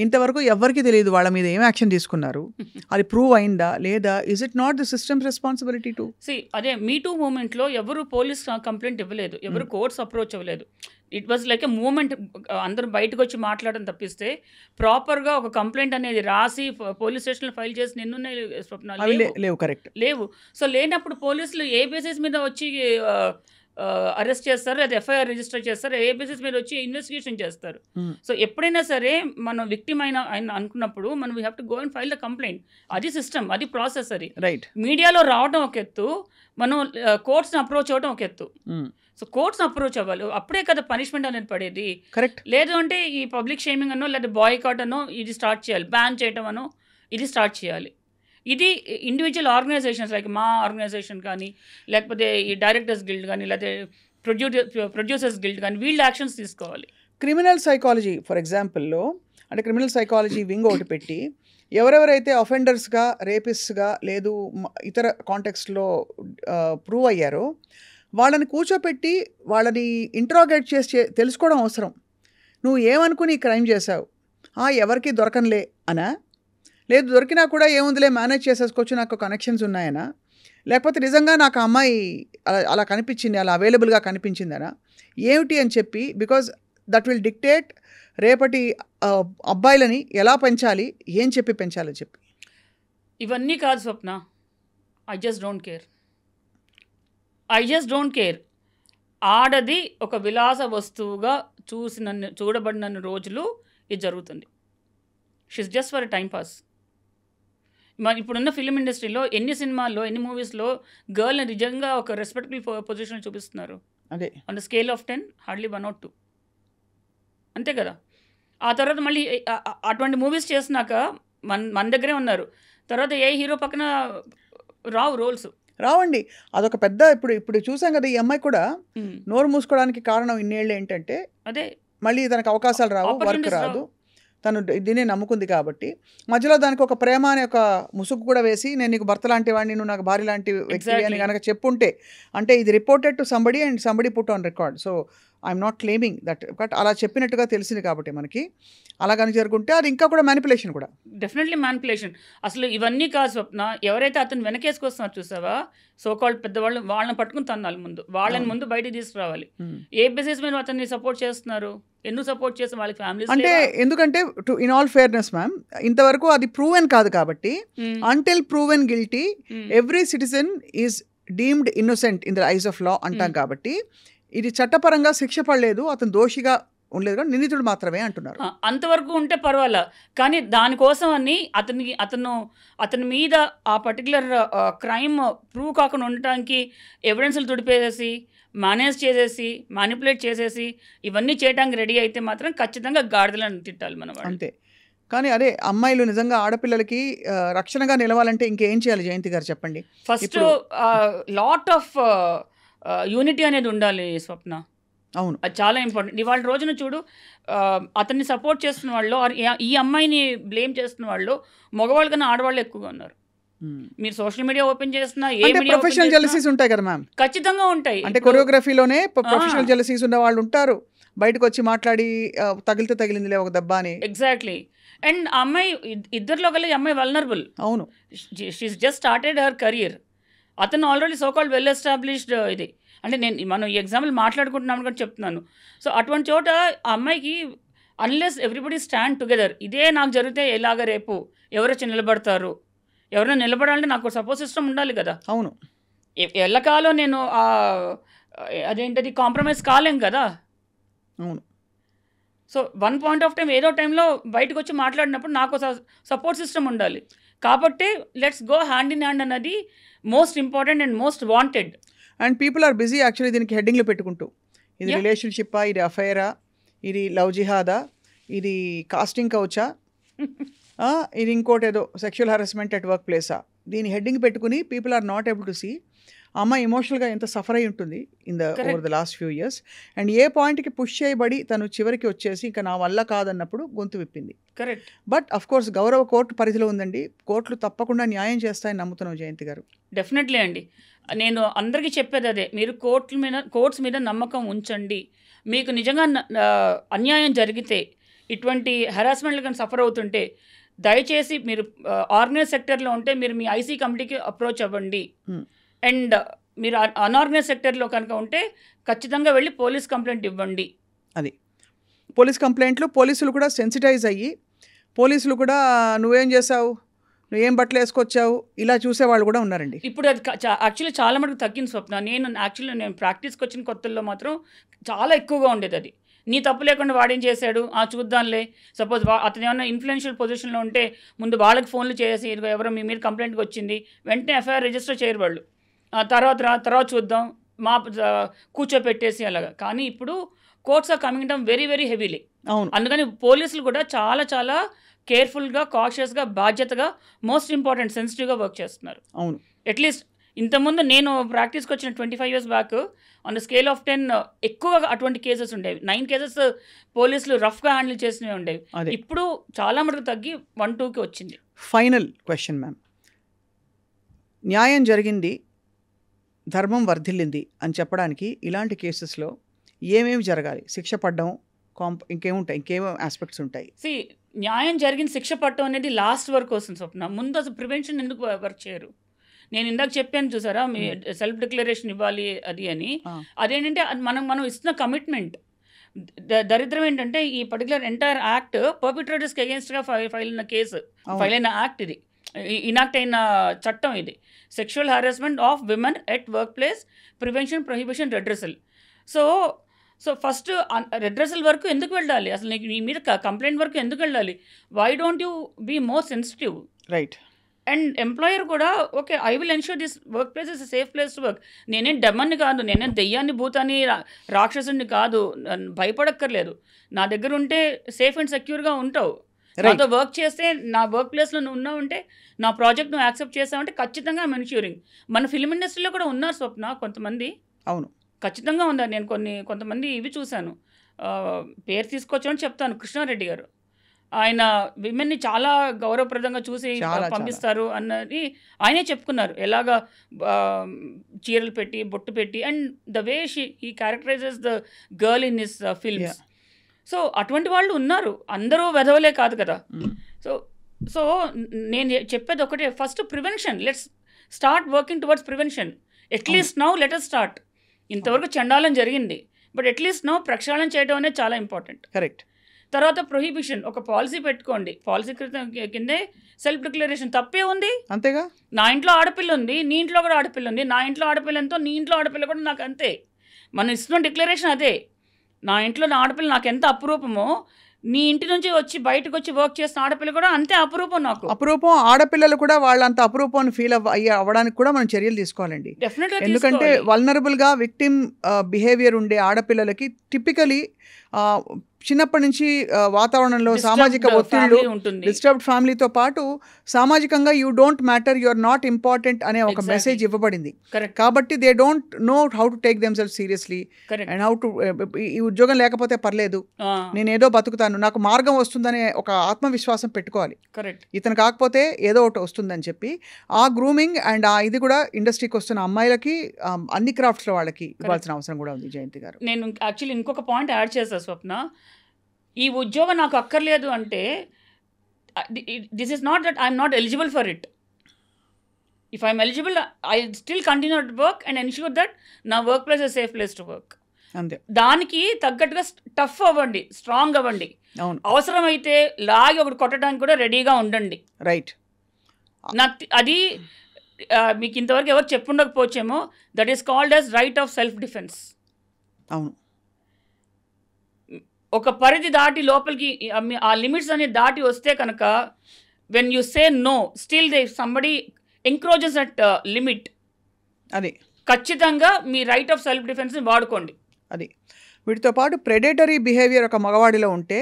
ఇంతవరకు ఎవరికి తెలియదు వాళ్ళ మీద ఏం యాక్షన్ తీసుకున్నారు అది ప్రూవ్ అయిందా లేదా is it not the system responsibility to see అదే మీ టూ మూమెంట్లో ఎవరు పోలీస్ కంప్లైంట్ ఇవ్వలేదు ఎవరు కోర్ట్స్ అప్రోచ్ అవ్వలేదు it was like a moment అందరూ బయటకు వచ్చి మాట్లాడడం తప్పిస్తే ప్రాపర్గా ఒక కంప్లైంట్ అనేది రాసి పోలీస్ స్టేషన్లో ఫైల్ చేసి నిన్నున్నాయి స్వప్నాలు లేవు కరెక్ట్ లేవు సో లేనప్పుడు పోలీసులు ఏ బేసిస్ మీద వచ్చి అరెస్ట్ చేస్తారు లేదా ఎఫ్ఐఆర్ రిజిస్టర్ చేస్తారు ఏ బేసిస్ మీద వచ్చి ఇన్వెస్టిగేషన్ చేస్తారు సో hmm. ఎప్పుడైనా సరే మనం విక్టిమ్ అయిన అనుకున్నప్పుడు మనం we have to go and file the complaint అది సిస్టమ్ అది ప్రాసెస్ అది రైట్ మీడియాలో రావడం ఒక ఎత్తు మనం కోర్ట్స్ని అప్రోచ్ అవ్వడం ఒక ఎత్తు సో కోర్ట్స్ అప్రోచ్ అవ్వాలి అప్పుడే కదా పనిష్మెంట్ అనేది పడేది కరెక్ట్ లేదు అంటే ఈ పబ్లిక్ షేమింగ్ అనో లేదా కాట్ అనో ఇది స్టార్ట్ చేయాలి బ్యాన్ చేయడం అనో ఇది స్టార్ట్ చేయాలి ఇది ఇండివిజువల్ ఆర్గనైజేషన్స్ లైక్ మా ఆర్గనైజేషన్ కానీ లేకపోతే ఈ డైరెక్టర్స్ గిల్డ్ కానీ లేకపోతే ప్రొడ్యూ ప్రొడ్యూసర్స్ గిల్డ్ కానీ వీళ్ళు యాక్షన్స్ తీసుకోవాలి క్రిమినల్ సైకాలజీ ఫర్ ఎగ్జాంపుల్లో అంటే క్రిమినల్ సైకాలజీ వింగ్ ఒకటి పెట్టి ఎవరెవరైతే అఫెండర్స్గా రేపిస్ట్గా లేదు ఇతర కాంటెక్స్లో ప్రూవ్ అయ్యారో వాళ్ళని కూర్చోపెట్టి వాళ్ళని ఇంట్రాగేట్ చేసి తెలుసుకోవడం అవసరం నువ్వు ఏమనుకుని క్రైమ్ చేశావు ఎవరికి దొరకనులే అనా లేదు దొరికినా కూడా ఏముందిలే మేనేజ్ చేసేసుకోవచ్చు నాకు కనెక్షన్స్ ఉన్నాయనా లేకపోతే నిజంగా నాకు అమ్మాయి అలా అలా కనిపించింది అలా అవైలబుల్గా కనిపించిందనా ఏమిటి అని చెప్పి బికాజ్ దట్ విల్ డిక్టేట్ రేపటి అబ్బాయిలని ఎలా పెంచాలి ఏం చెప్పి పెంచాలని చెప్పి ఇవన్నీ కాదు Swapna I just don't care I just don't care ఆడది ఒక విలాస వస్తువుగా చూసిన చూడబడిన రోజులు ఇది జరుగుతుంది she's just for time pass మరి ఇప్పుడున్న ఫిలిం ఇండస్ట్రీలో ఎన్ని సినిమాల్లో ఎన్ని మూవీస్లో గర్ల్ని నిజంగా ఒక రెస్పెక్టబుల్ పొజిషన్ చూపిస్తున్నారు అదే on the scale of ten hardly one out two అంతే కదా ఆ తర్వాత మళ్ళీ అటువంటి మూవీస్ చేసినాక మన మన దగ్గరే ఉన్నారు తర్వాత ఏ హీరో పక్కన రావు రోల్స్ రావండి అదొక పెద్ద ఇప్పుడు ఇప్పుడు చూసాం కదా ఈ అమ్మాయి కూడా నోరు మూసుకోవడానికి కారణం ఇన్నేళ్ళు ఏంటంటే అదే మళ్ళీ తనకు అవకాశాలు రావు వర్క్ రాదు తను దీనే నమ్ముకుంది కాబట్టి మధ్యలో దానికి ఒక ప్రేమ అనే ఒక ముసుగు కూడా వేసి నేను నీకు భర్త లాంటి వాడిని నువ్వు నాకు భార్య లాంటి వ్యక్తి అని కనుక చెప్పుంటే అంటే ఇది reported to somebody and somebody put on record so I'm not claiming that but అలా చెప్పినట్టుగా తెలిసింది కాబట్టి మనకి అలా కనుక జరుగుంటే అది ఇంకా కూడా మ్యానిపులేషన్ కూడా డెఫినెట్లీ మ్యానిపులేషన్ అసలు ఇవన్నీ కాదు స్వప్న ఎవరైతే అతను వెనకేసుకొస్తున్నారు చూసావా సోకాల్డ్ పెద్దవాళ్ళు వాళ్ళని పట్టుకుని తన్నాలి ముందు వాళ్ళని ముందు బయటికి తీసుకురావాలి ఏ బిజినెస్ మీద అతన్ని సపోర్ట్ చేస్తున్నారు ఎన్నో సపోర్ట్ చేసిన వాళ్ళకి ఫ్యామిలీ అంటే ఎందుకంటే to in all fairness ma'am ఇంతవరకు అది ప్రూవెన్ కాదు కాబట్టి until proven guilty every citizen is deemed innocent in the eyes of law అంటాం hmm. కాబట్టి ఇది చట్టపరంగా శిక్ష పడలేదు అతను దోషిగా ఉండలేదు కానీ నిందితుడు మాత్రమే అంటున్నారు అంతవరకు ఉంటే పర్వాలేదు కానీ దానికోసం అని అతనికి అతను అతని మీద ఆ పర్టికులర్ క్రైమ్ ప్రూవ్ కాకుండా ఉండటానికి ఎవిడెన్స్లు తుడిపేసేసి మేనేజ్ చేసేసి మానిపులేట్ చేసేసి ఇవన్నీ చేయడానికి రెడీ అయితే మాత్రం ఖచ్చితంగా గాడిదలను తిట్టాలి మనం అంతే కానీ అదే అమ్మాయిలు నిజంగా ఆడపిల్లలకి రక్షణగా నిలవాలంటే ఇంకేం చేయాలి జయంతి గారు చెప్పండి ఫస్ట్ లాట్ ఆఫ్ యూనిటీ అనేది ఉండాలి స్వప్న అవును అది చాలా ఇంపార్టెంట్ ఇవాళ రోజున చూడు అతన్ని సపోర్ట్ చేస్తున్న వాళ్ళు ఈ అమ్మాయిని బ్లేమ్ చేస్తున్న వాళ్ళు మగవాళ్ళు కన్నా ఆడవాళ్ళు ఎక్కువగా ఉన్నారు Hmm. మీరు సోషల్ మీడియా ఓపెన్ చేసిన ఏంటి ప్రొఫెషనల్ జెలసీస్ ఉంటాయి కదా మ్యామ్ ఖచ్చితంగా ఉంటాయి అంటే కొరియోగ్రఫీలోనే ప్రొఫెషనల్ జెలసీస్ ఉన్న వాళ్ళు ఉంటారు బయటకు వచ్చి మాట్లాడి తగిలితే తగిలిందిలే ఒక దెబ్బ అని ఎగ్జాక్ట్లీ అండ్ అమ్మాయి ఇద్దరిలో కలిగి అమ్మాయి వెల్నరబుల్ అవును she just started her career అతను ఆల్రెడీ సోకాల్డ్ వెల్ ఎస్టాబ్లిష్డ్ ఇది అంటే నేను మనం ఈ ఎగ్జాంపుల్ మాట్లాడుకుంటున్నాం కూడా చెప్తున్నాను సో అటువంటి చోట అమ్మాయికి అన్లెస్ ఎవ్రీబడి స్టాండ్ టుగెదర్ ఇదే నాకు జరిగితే ఎలాగ రేపు ఎవరొచ్చి నిలబడతారు ఎవరైనా నిలబడాలంటే నాకు సపోర్ట్ సిస్టమ్ ఉండాలి కదా అవును కాలో నేను అదేంటది కాంప్రమైజ్ కాలేం కదా అవును so one point of time ఏదో టైంలో బయటకు వచ్చి మాట్లాడినప్పుడు నాకు సపోర్ట్ సిస్టమ్ ఉండాలి కాబట్టి let's go hand in hand అన్నది most important and most wanted and people are busy actually దీనికి హెడ్డింగ్లు పెట్టుకుంటూ ఇది రిలేషన్షిప్పా ఇది అఫైరా ఇది లవ్ జిహాదా ఇది కాస్టింగ్ కౌచా ఇది ఇంకోటి ఏదో సెక్షువల్ హెరాస్మెంట్ అట్ వర్క్ ప్లేసా దీని హెడ్డింగ్ పెట్టుకుని people are not able to see అమ్మ ఎమోషనల్గా ఎంత సఫర్ అయి ఉంటుంది in the over the last few years and ఏ పాయింట్కి పుష్ చేయబడి తను చివరికి వచ్చేసి ఇంకా నా వల్ల కాదన్నప్పుడు గొంతు విప్పింది కరెక్ట్ బట్ అఫ్ కోర్స్ గౌరవ కోర్టు పరిధిలో ఉందండి కోర్టులు తప్పకుండా న్యాయం చేస్తాయని నమ్ముతున్నాం జయంతి గారు డెఫినెట్లీ అండి నేను అందరికీ చెప్పేది అదే మీరు కోర్టుల మీద కోర్ట్స్ మీద నమ్మకం ఉంచండి మీకు నిజంగా అన్యాయం జరిగితే ఇటువంటి హెరాస్మెంట్లు కానీ సఫర్ అవుతుంటే దయచేసి మీరు ఆర్గనైజ్ సెక్టర్లో ఉంటే మీరు మీ ఐసీ కమిటీకి అప్రోచ్ అవ్వండి అండ్ మీరు అన్ఆర్గనైజ్ సెక్టర్లో కనుక ఉంటే ఖచ్చితంగా వెళ్ళి పోలీస్ కంప్లైంట్ ఇవ్వండి అది పోలీస్ కంప్లైంట్లు పోలీసులు కూడా సెన్సిటైజ్ అయ్యి పోలీసులు కూడా నువ్వేం చేసావు నువ్వేం బట్టలు వేసుకొచ్చావు ఇలా చూసే వాళ్ళు కూడా ఉన్నారండి ఇప్పుడు అది యాక్చువల్లీ చాలా మటుకు తగ్గింది స్వప్న నేను యాక్చువల్లీ నేను ప్రాక్టీస్కి వచ్చిన కొత్తల్లో మాత్రం చాలా ఎక్కువగా ఉండేది అది నీ తప్పు లేకుండా వాడేం చేశాడు ఆ చూద్దాంలే సపోజ్ అతను ఏమైనా ఇన్ఫ్లుయెన్షియల్ పొజిషన్లో ఉంటే ముందు వాళ్ళకి ఫోన్లు చేసి ఎవరో మీ మీద కంప్లైంట్కి వచ్చింది వెంటనే ఎఫ్ఐఆర్ రిజిస్టర్ చేయరు వాళ్ళు తర్వాత తర్వాత చూద్దాం మా కూర్చోపెట్టేసి అలాగా కానీ ఇప్పుడు courts are coming down very very heavily అవును అందుకని పోలీసులు కూడా చాలా చాలా కేర్ఫుల్గా కాషియస్గా బాధ్యతగా మోస్ట్ ఇంపార్టెంట్ సెన్సిటివ్గా వర్క్ చేస్తున్నారు అవును అట్లీస్ట్ ఇంతకుముందు నేను ప్రాక్టీస్కి వచ్చిన twenty five years back on the scale of ten ఎక్కువగా అటువంటి కేసెస్ ఉండేవి నైన్ కేసెస్ పోలీసులు రఫ్గా హ్యాండిల్ చేసినవి ఉండేవి ఇప్పుడు చాలా మటుకు తగ్గి వన్ టూకి వచ్చింది ఫైనల్ క్వశ్చన్ మ్యామ్ న్యాయం జరిగింది ధర్మం వర్ధిల్లింది అని చెప్పడానికి ఇలాంటి కేసెస్లో ఏమేమి జరగాలి శిక్ష పడ్డం కాంప్ ఇంకేముంటాయి ఇంకేమో ఆస్పెక్ట్స్ ఉంటాయి సి న్యాయం జరిగిన శిక్ష పట్టడం అనేది లాస్ట్ వరకు వస్తుంది స్వప్న ముందు అసలు ప్రివెన్షన్ ఎందుకు వర్క్ చేయరు నేను ఇందాక చెప్పాను చూసారా మీ సెల్ఫ్ డిక్లరేషన్ ఇవ్వాలి అది అని అదేంటంటే మనం మనం ఇస్తున్న కమిట్మెంట్ దరిద్రం ఏంటంటే ఈ పర్టికులర్ ఎంటైర్ యాక్ట్ పర్పిట్రేటర్స్కి అగేన్స్ట్గా ఫైల్ ఫైల్ అయిన కేసు ఫైల్ అయిన యాక్ట్ ఇది ఇనాక్ట్ అయిన చట్టం ఇది sexual harassment of women at work place prevention prohibition redressal so so first redressal వరకు ఎందుకు వెళ్ళాలి అసలు నీకు నీ మీద కంప్లైంట్ వరకు ఎందుకు వెళ్ళాలి why don't you be more sensitive right and employer కూడా okay I will ensure this work place is safe place work నేనేం డమ్మని కాదు నేనేం దెయ్యాన్ని భూతాన్ని రాక్షసుని కాదు భయపడక్కర్లేదు నా దగ్గర ఉంటే సేఫ్ అండ్ సెక్యూర్గా ఉంటావు నాతో వర్క్ చేస్తే నా వర్క్ ప్లేస్లో నువ్వు ఉన్నావు అంటే నా ప్రాజెక్ట్ నువ్వు యాక్సెప్ట్ చేసావంటే ఖచ్చితంగా ఐమ్ మన ఫిల్మ్ ఇండస్ట్రీలో కూడా ఉన్నారు స్వప్న కొంతమంది అవును ఖచ్చితంగా ఉన్నారు నేను కొన్ని కొంతమంది ఇవి చూశాను పేరు తీసుకొచ్చామని చెప్తాను కృష్ణారెడ్డి గారు ఆయన విమెన్ ని చాలా గౌరవప్రదంగా చూసి పంపిస్తారు అన్నది ఆయనే చెప్పుకున్నారు ఎలాగ చీరలు పెట్టి బొట్టు పెట్టి అండ్ ద వే షీ ఈ characterises the girl in his films so అటువంటి వాళ్ళు ఉన్నారు అందరూ వెధవలే కాదు కదా సో సో నేను చెప్పేది ఒకటే first prevention let's start working towards prevention at least now later start ఇంతవరకు చండాలం జరిగింది బట్ ఎట్లీస్ట్ నౌ ప్రక్షాళన చేయడం అనేది చాలా ఇంపార్టెంట్ కరెక్ట్ తర్వాత ప్రొహిబిషన్ ఒక పాలసీ పెట్టుకోండి పాలసీ క్రితం కిందే సెల్ఫ్ డిక్లరేషన్ తప్పే ఉంది అంతేగా నా ఇంట్లో ఆడపిల్ల ఉంది నీ ఇంట్లో కూడా ఆడపిల్ల ఉంది నా ఇంట్లో ఆడపిల్ల ఎంతో నీ ఇంట్లో ఆడపిల్ల కూడా నాకు అంతే మనం ఇస్తున్న డిక్లరేషన్ అదే నా ఇంట్లో నా ఆడపిల్ల నాకు ఎంత అపురూపమో నీ ఇంటి నుంచి వచ్చి బయటకు వచ్చి వర్క్ చేసిన ఆడపిల్ల కూడా అంతే అపురూపం నాకు అపురూపం ఆడపిల్లలు కూడా వాళ్ళంత అపురూపం అని ఫీల్ అయ్యే అవ్వడానికి కూడా మనం చర్యలు తీసుకోవాలండి ఎందుకంటే వల్నరబుల్గా విక్టిమ్ బిహేవియర్ ఉండే ఆడపిల్లలకి టిపికలీ చిన్నప్పటి నుంచి వాతావరణంలో సామాజిక ఒత్తిళ్ళు డిస్టర్బ్డ్ ఫ్యామిలీతో పాటు సామాజికంగా you don't matter you are not important అనే ఒక మెసేజ్ ఇవ్వబడింది కాబట్టి they don't know how to take them self seriously and how to ఈ ఉద్యోగం లేకపోతే పర్లేదు నేను ఏదో బతుకుతాను నాకు మార్గం వస్తుందనే ఒక ఆత్మవిశ్వాసం పెట్టుకోవాలి ఇతను కాకపోతే ఏదో ఒకటి వస్తుందని చెప్పి ఆ గ్రూమింగ్ అండ్ ఆ ఇది కూడా ఇండస్ట్రీకి వస్తున్న అమ్మాయిలకి అన్ని క్రాఫ్ట్స్ వాళ్ళకి ఇవ్వాల్సిన అవసరం కూడా ఉంది జయంతి గారు నేను యాక్చువల్లీ ఇంకొక పాయింట్ యాడ్ చేస్తాను స్వప్న ఈ ఉద్యోగం నాకు అక్కర్లేదు అంటే this is not that I'm not eligible for it if I'm eligible I still continue at work and ensure that నా work place is safe place to work అంతే దానికి తగ్గట్టుగా టఫ్ అవ్వండి స్ట్రాంగ్ అవ్వండి అవసరమైతే లాగి ఒకటి కొట్టడానికి కూడా రెడీగా ఉండండి రైట్ నాకు అది మీకు ఇంతవరకు ఎవరు చెప్పుండకపోవచ్చేమో that is called as right of self defence అవును ఒక పరిధి దాటి లోపలికి ఆ లిమిట్స్ అనేది దాటి వస్తే కనుక when you say no still they somebody encroaches at limit అది ఖచ్చితంగా మీ రైట్ ఆఫ్ సెల్ఫ్ డిఫెన్స్ని వాడుకోండి అది వీటితో పాటు ప్రెడేటరీ బిహేవియర్ ఒక మగవాడిలో ఉంటే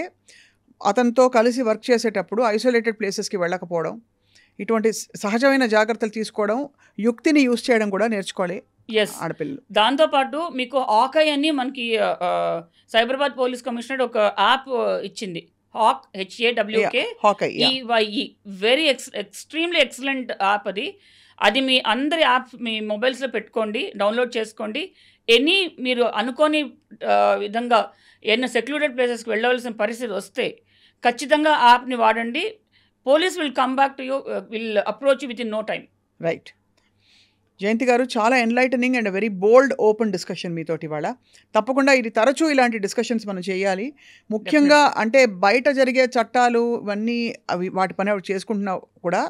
అతనితో కలిసి వర్క్ చేసేటప్పుడు ఐసోలేటెడ్ ప్లేసెస్కి వెళ్ళకపోవడం ఇటువంటి సహజమైన జాగ్రత్తలు తీసుకోవడం యుక్తిని యూజ్ చేయడం కూడా నేర్చుకోవాలి ఎస్ ఆడపిల్లలు దాంతోపాటు మీకు ఆకై అని మనకి సైబరాబాద్ పోలీస్ కమిషనర్ ఒక యాప్ ఇచ్చింది hawk HAWK EYE very ex extremely excellent app అది అది మీ అందరి యాప్ మీ మొబైల్స్లో పెట్టుకోండి డౌన్లోడ్ చేసుకోండి ఎనీ మీరు అనుకోని విధంగా ఏమైనా సెక్యూరిటెడ్ ప్లేసెస్కి వెళ్ళవలసిన పరిస్థితి వస్తే ఖచ్చితంగా యాప్ని వాడండి police will come back to you will approach with in no time right Jayanti garu చాలా enlightening and very bold open discussion మీతోటి ఇవాళ తప్పకుండా ఇది తరచూ ఇలాంటి డిస్కషన్స్ మనం చేయాలి ముఖ్యంగా అంటే బయట జరిగే చట్టాలు ఇవన్నీ అవి వాటి పని చేసుకుంటున్నా కూడా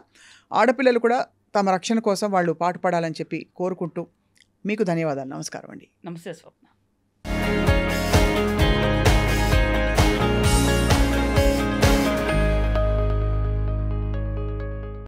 ఆడపిల్లలు కూడా తమ రక్షణ కోసం వాళ్ళు పాటుపడాలని చెప్పి కోరుకుంటూ మీకు ధన్యవాదాలు నమస్కారం అండి నమస్తే సార్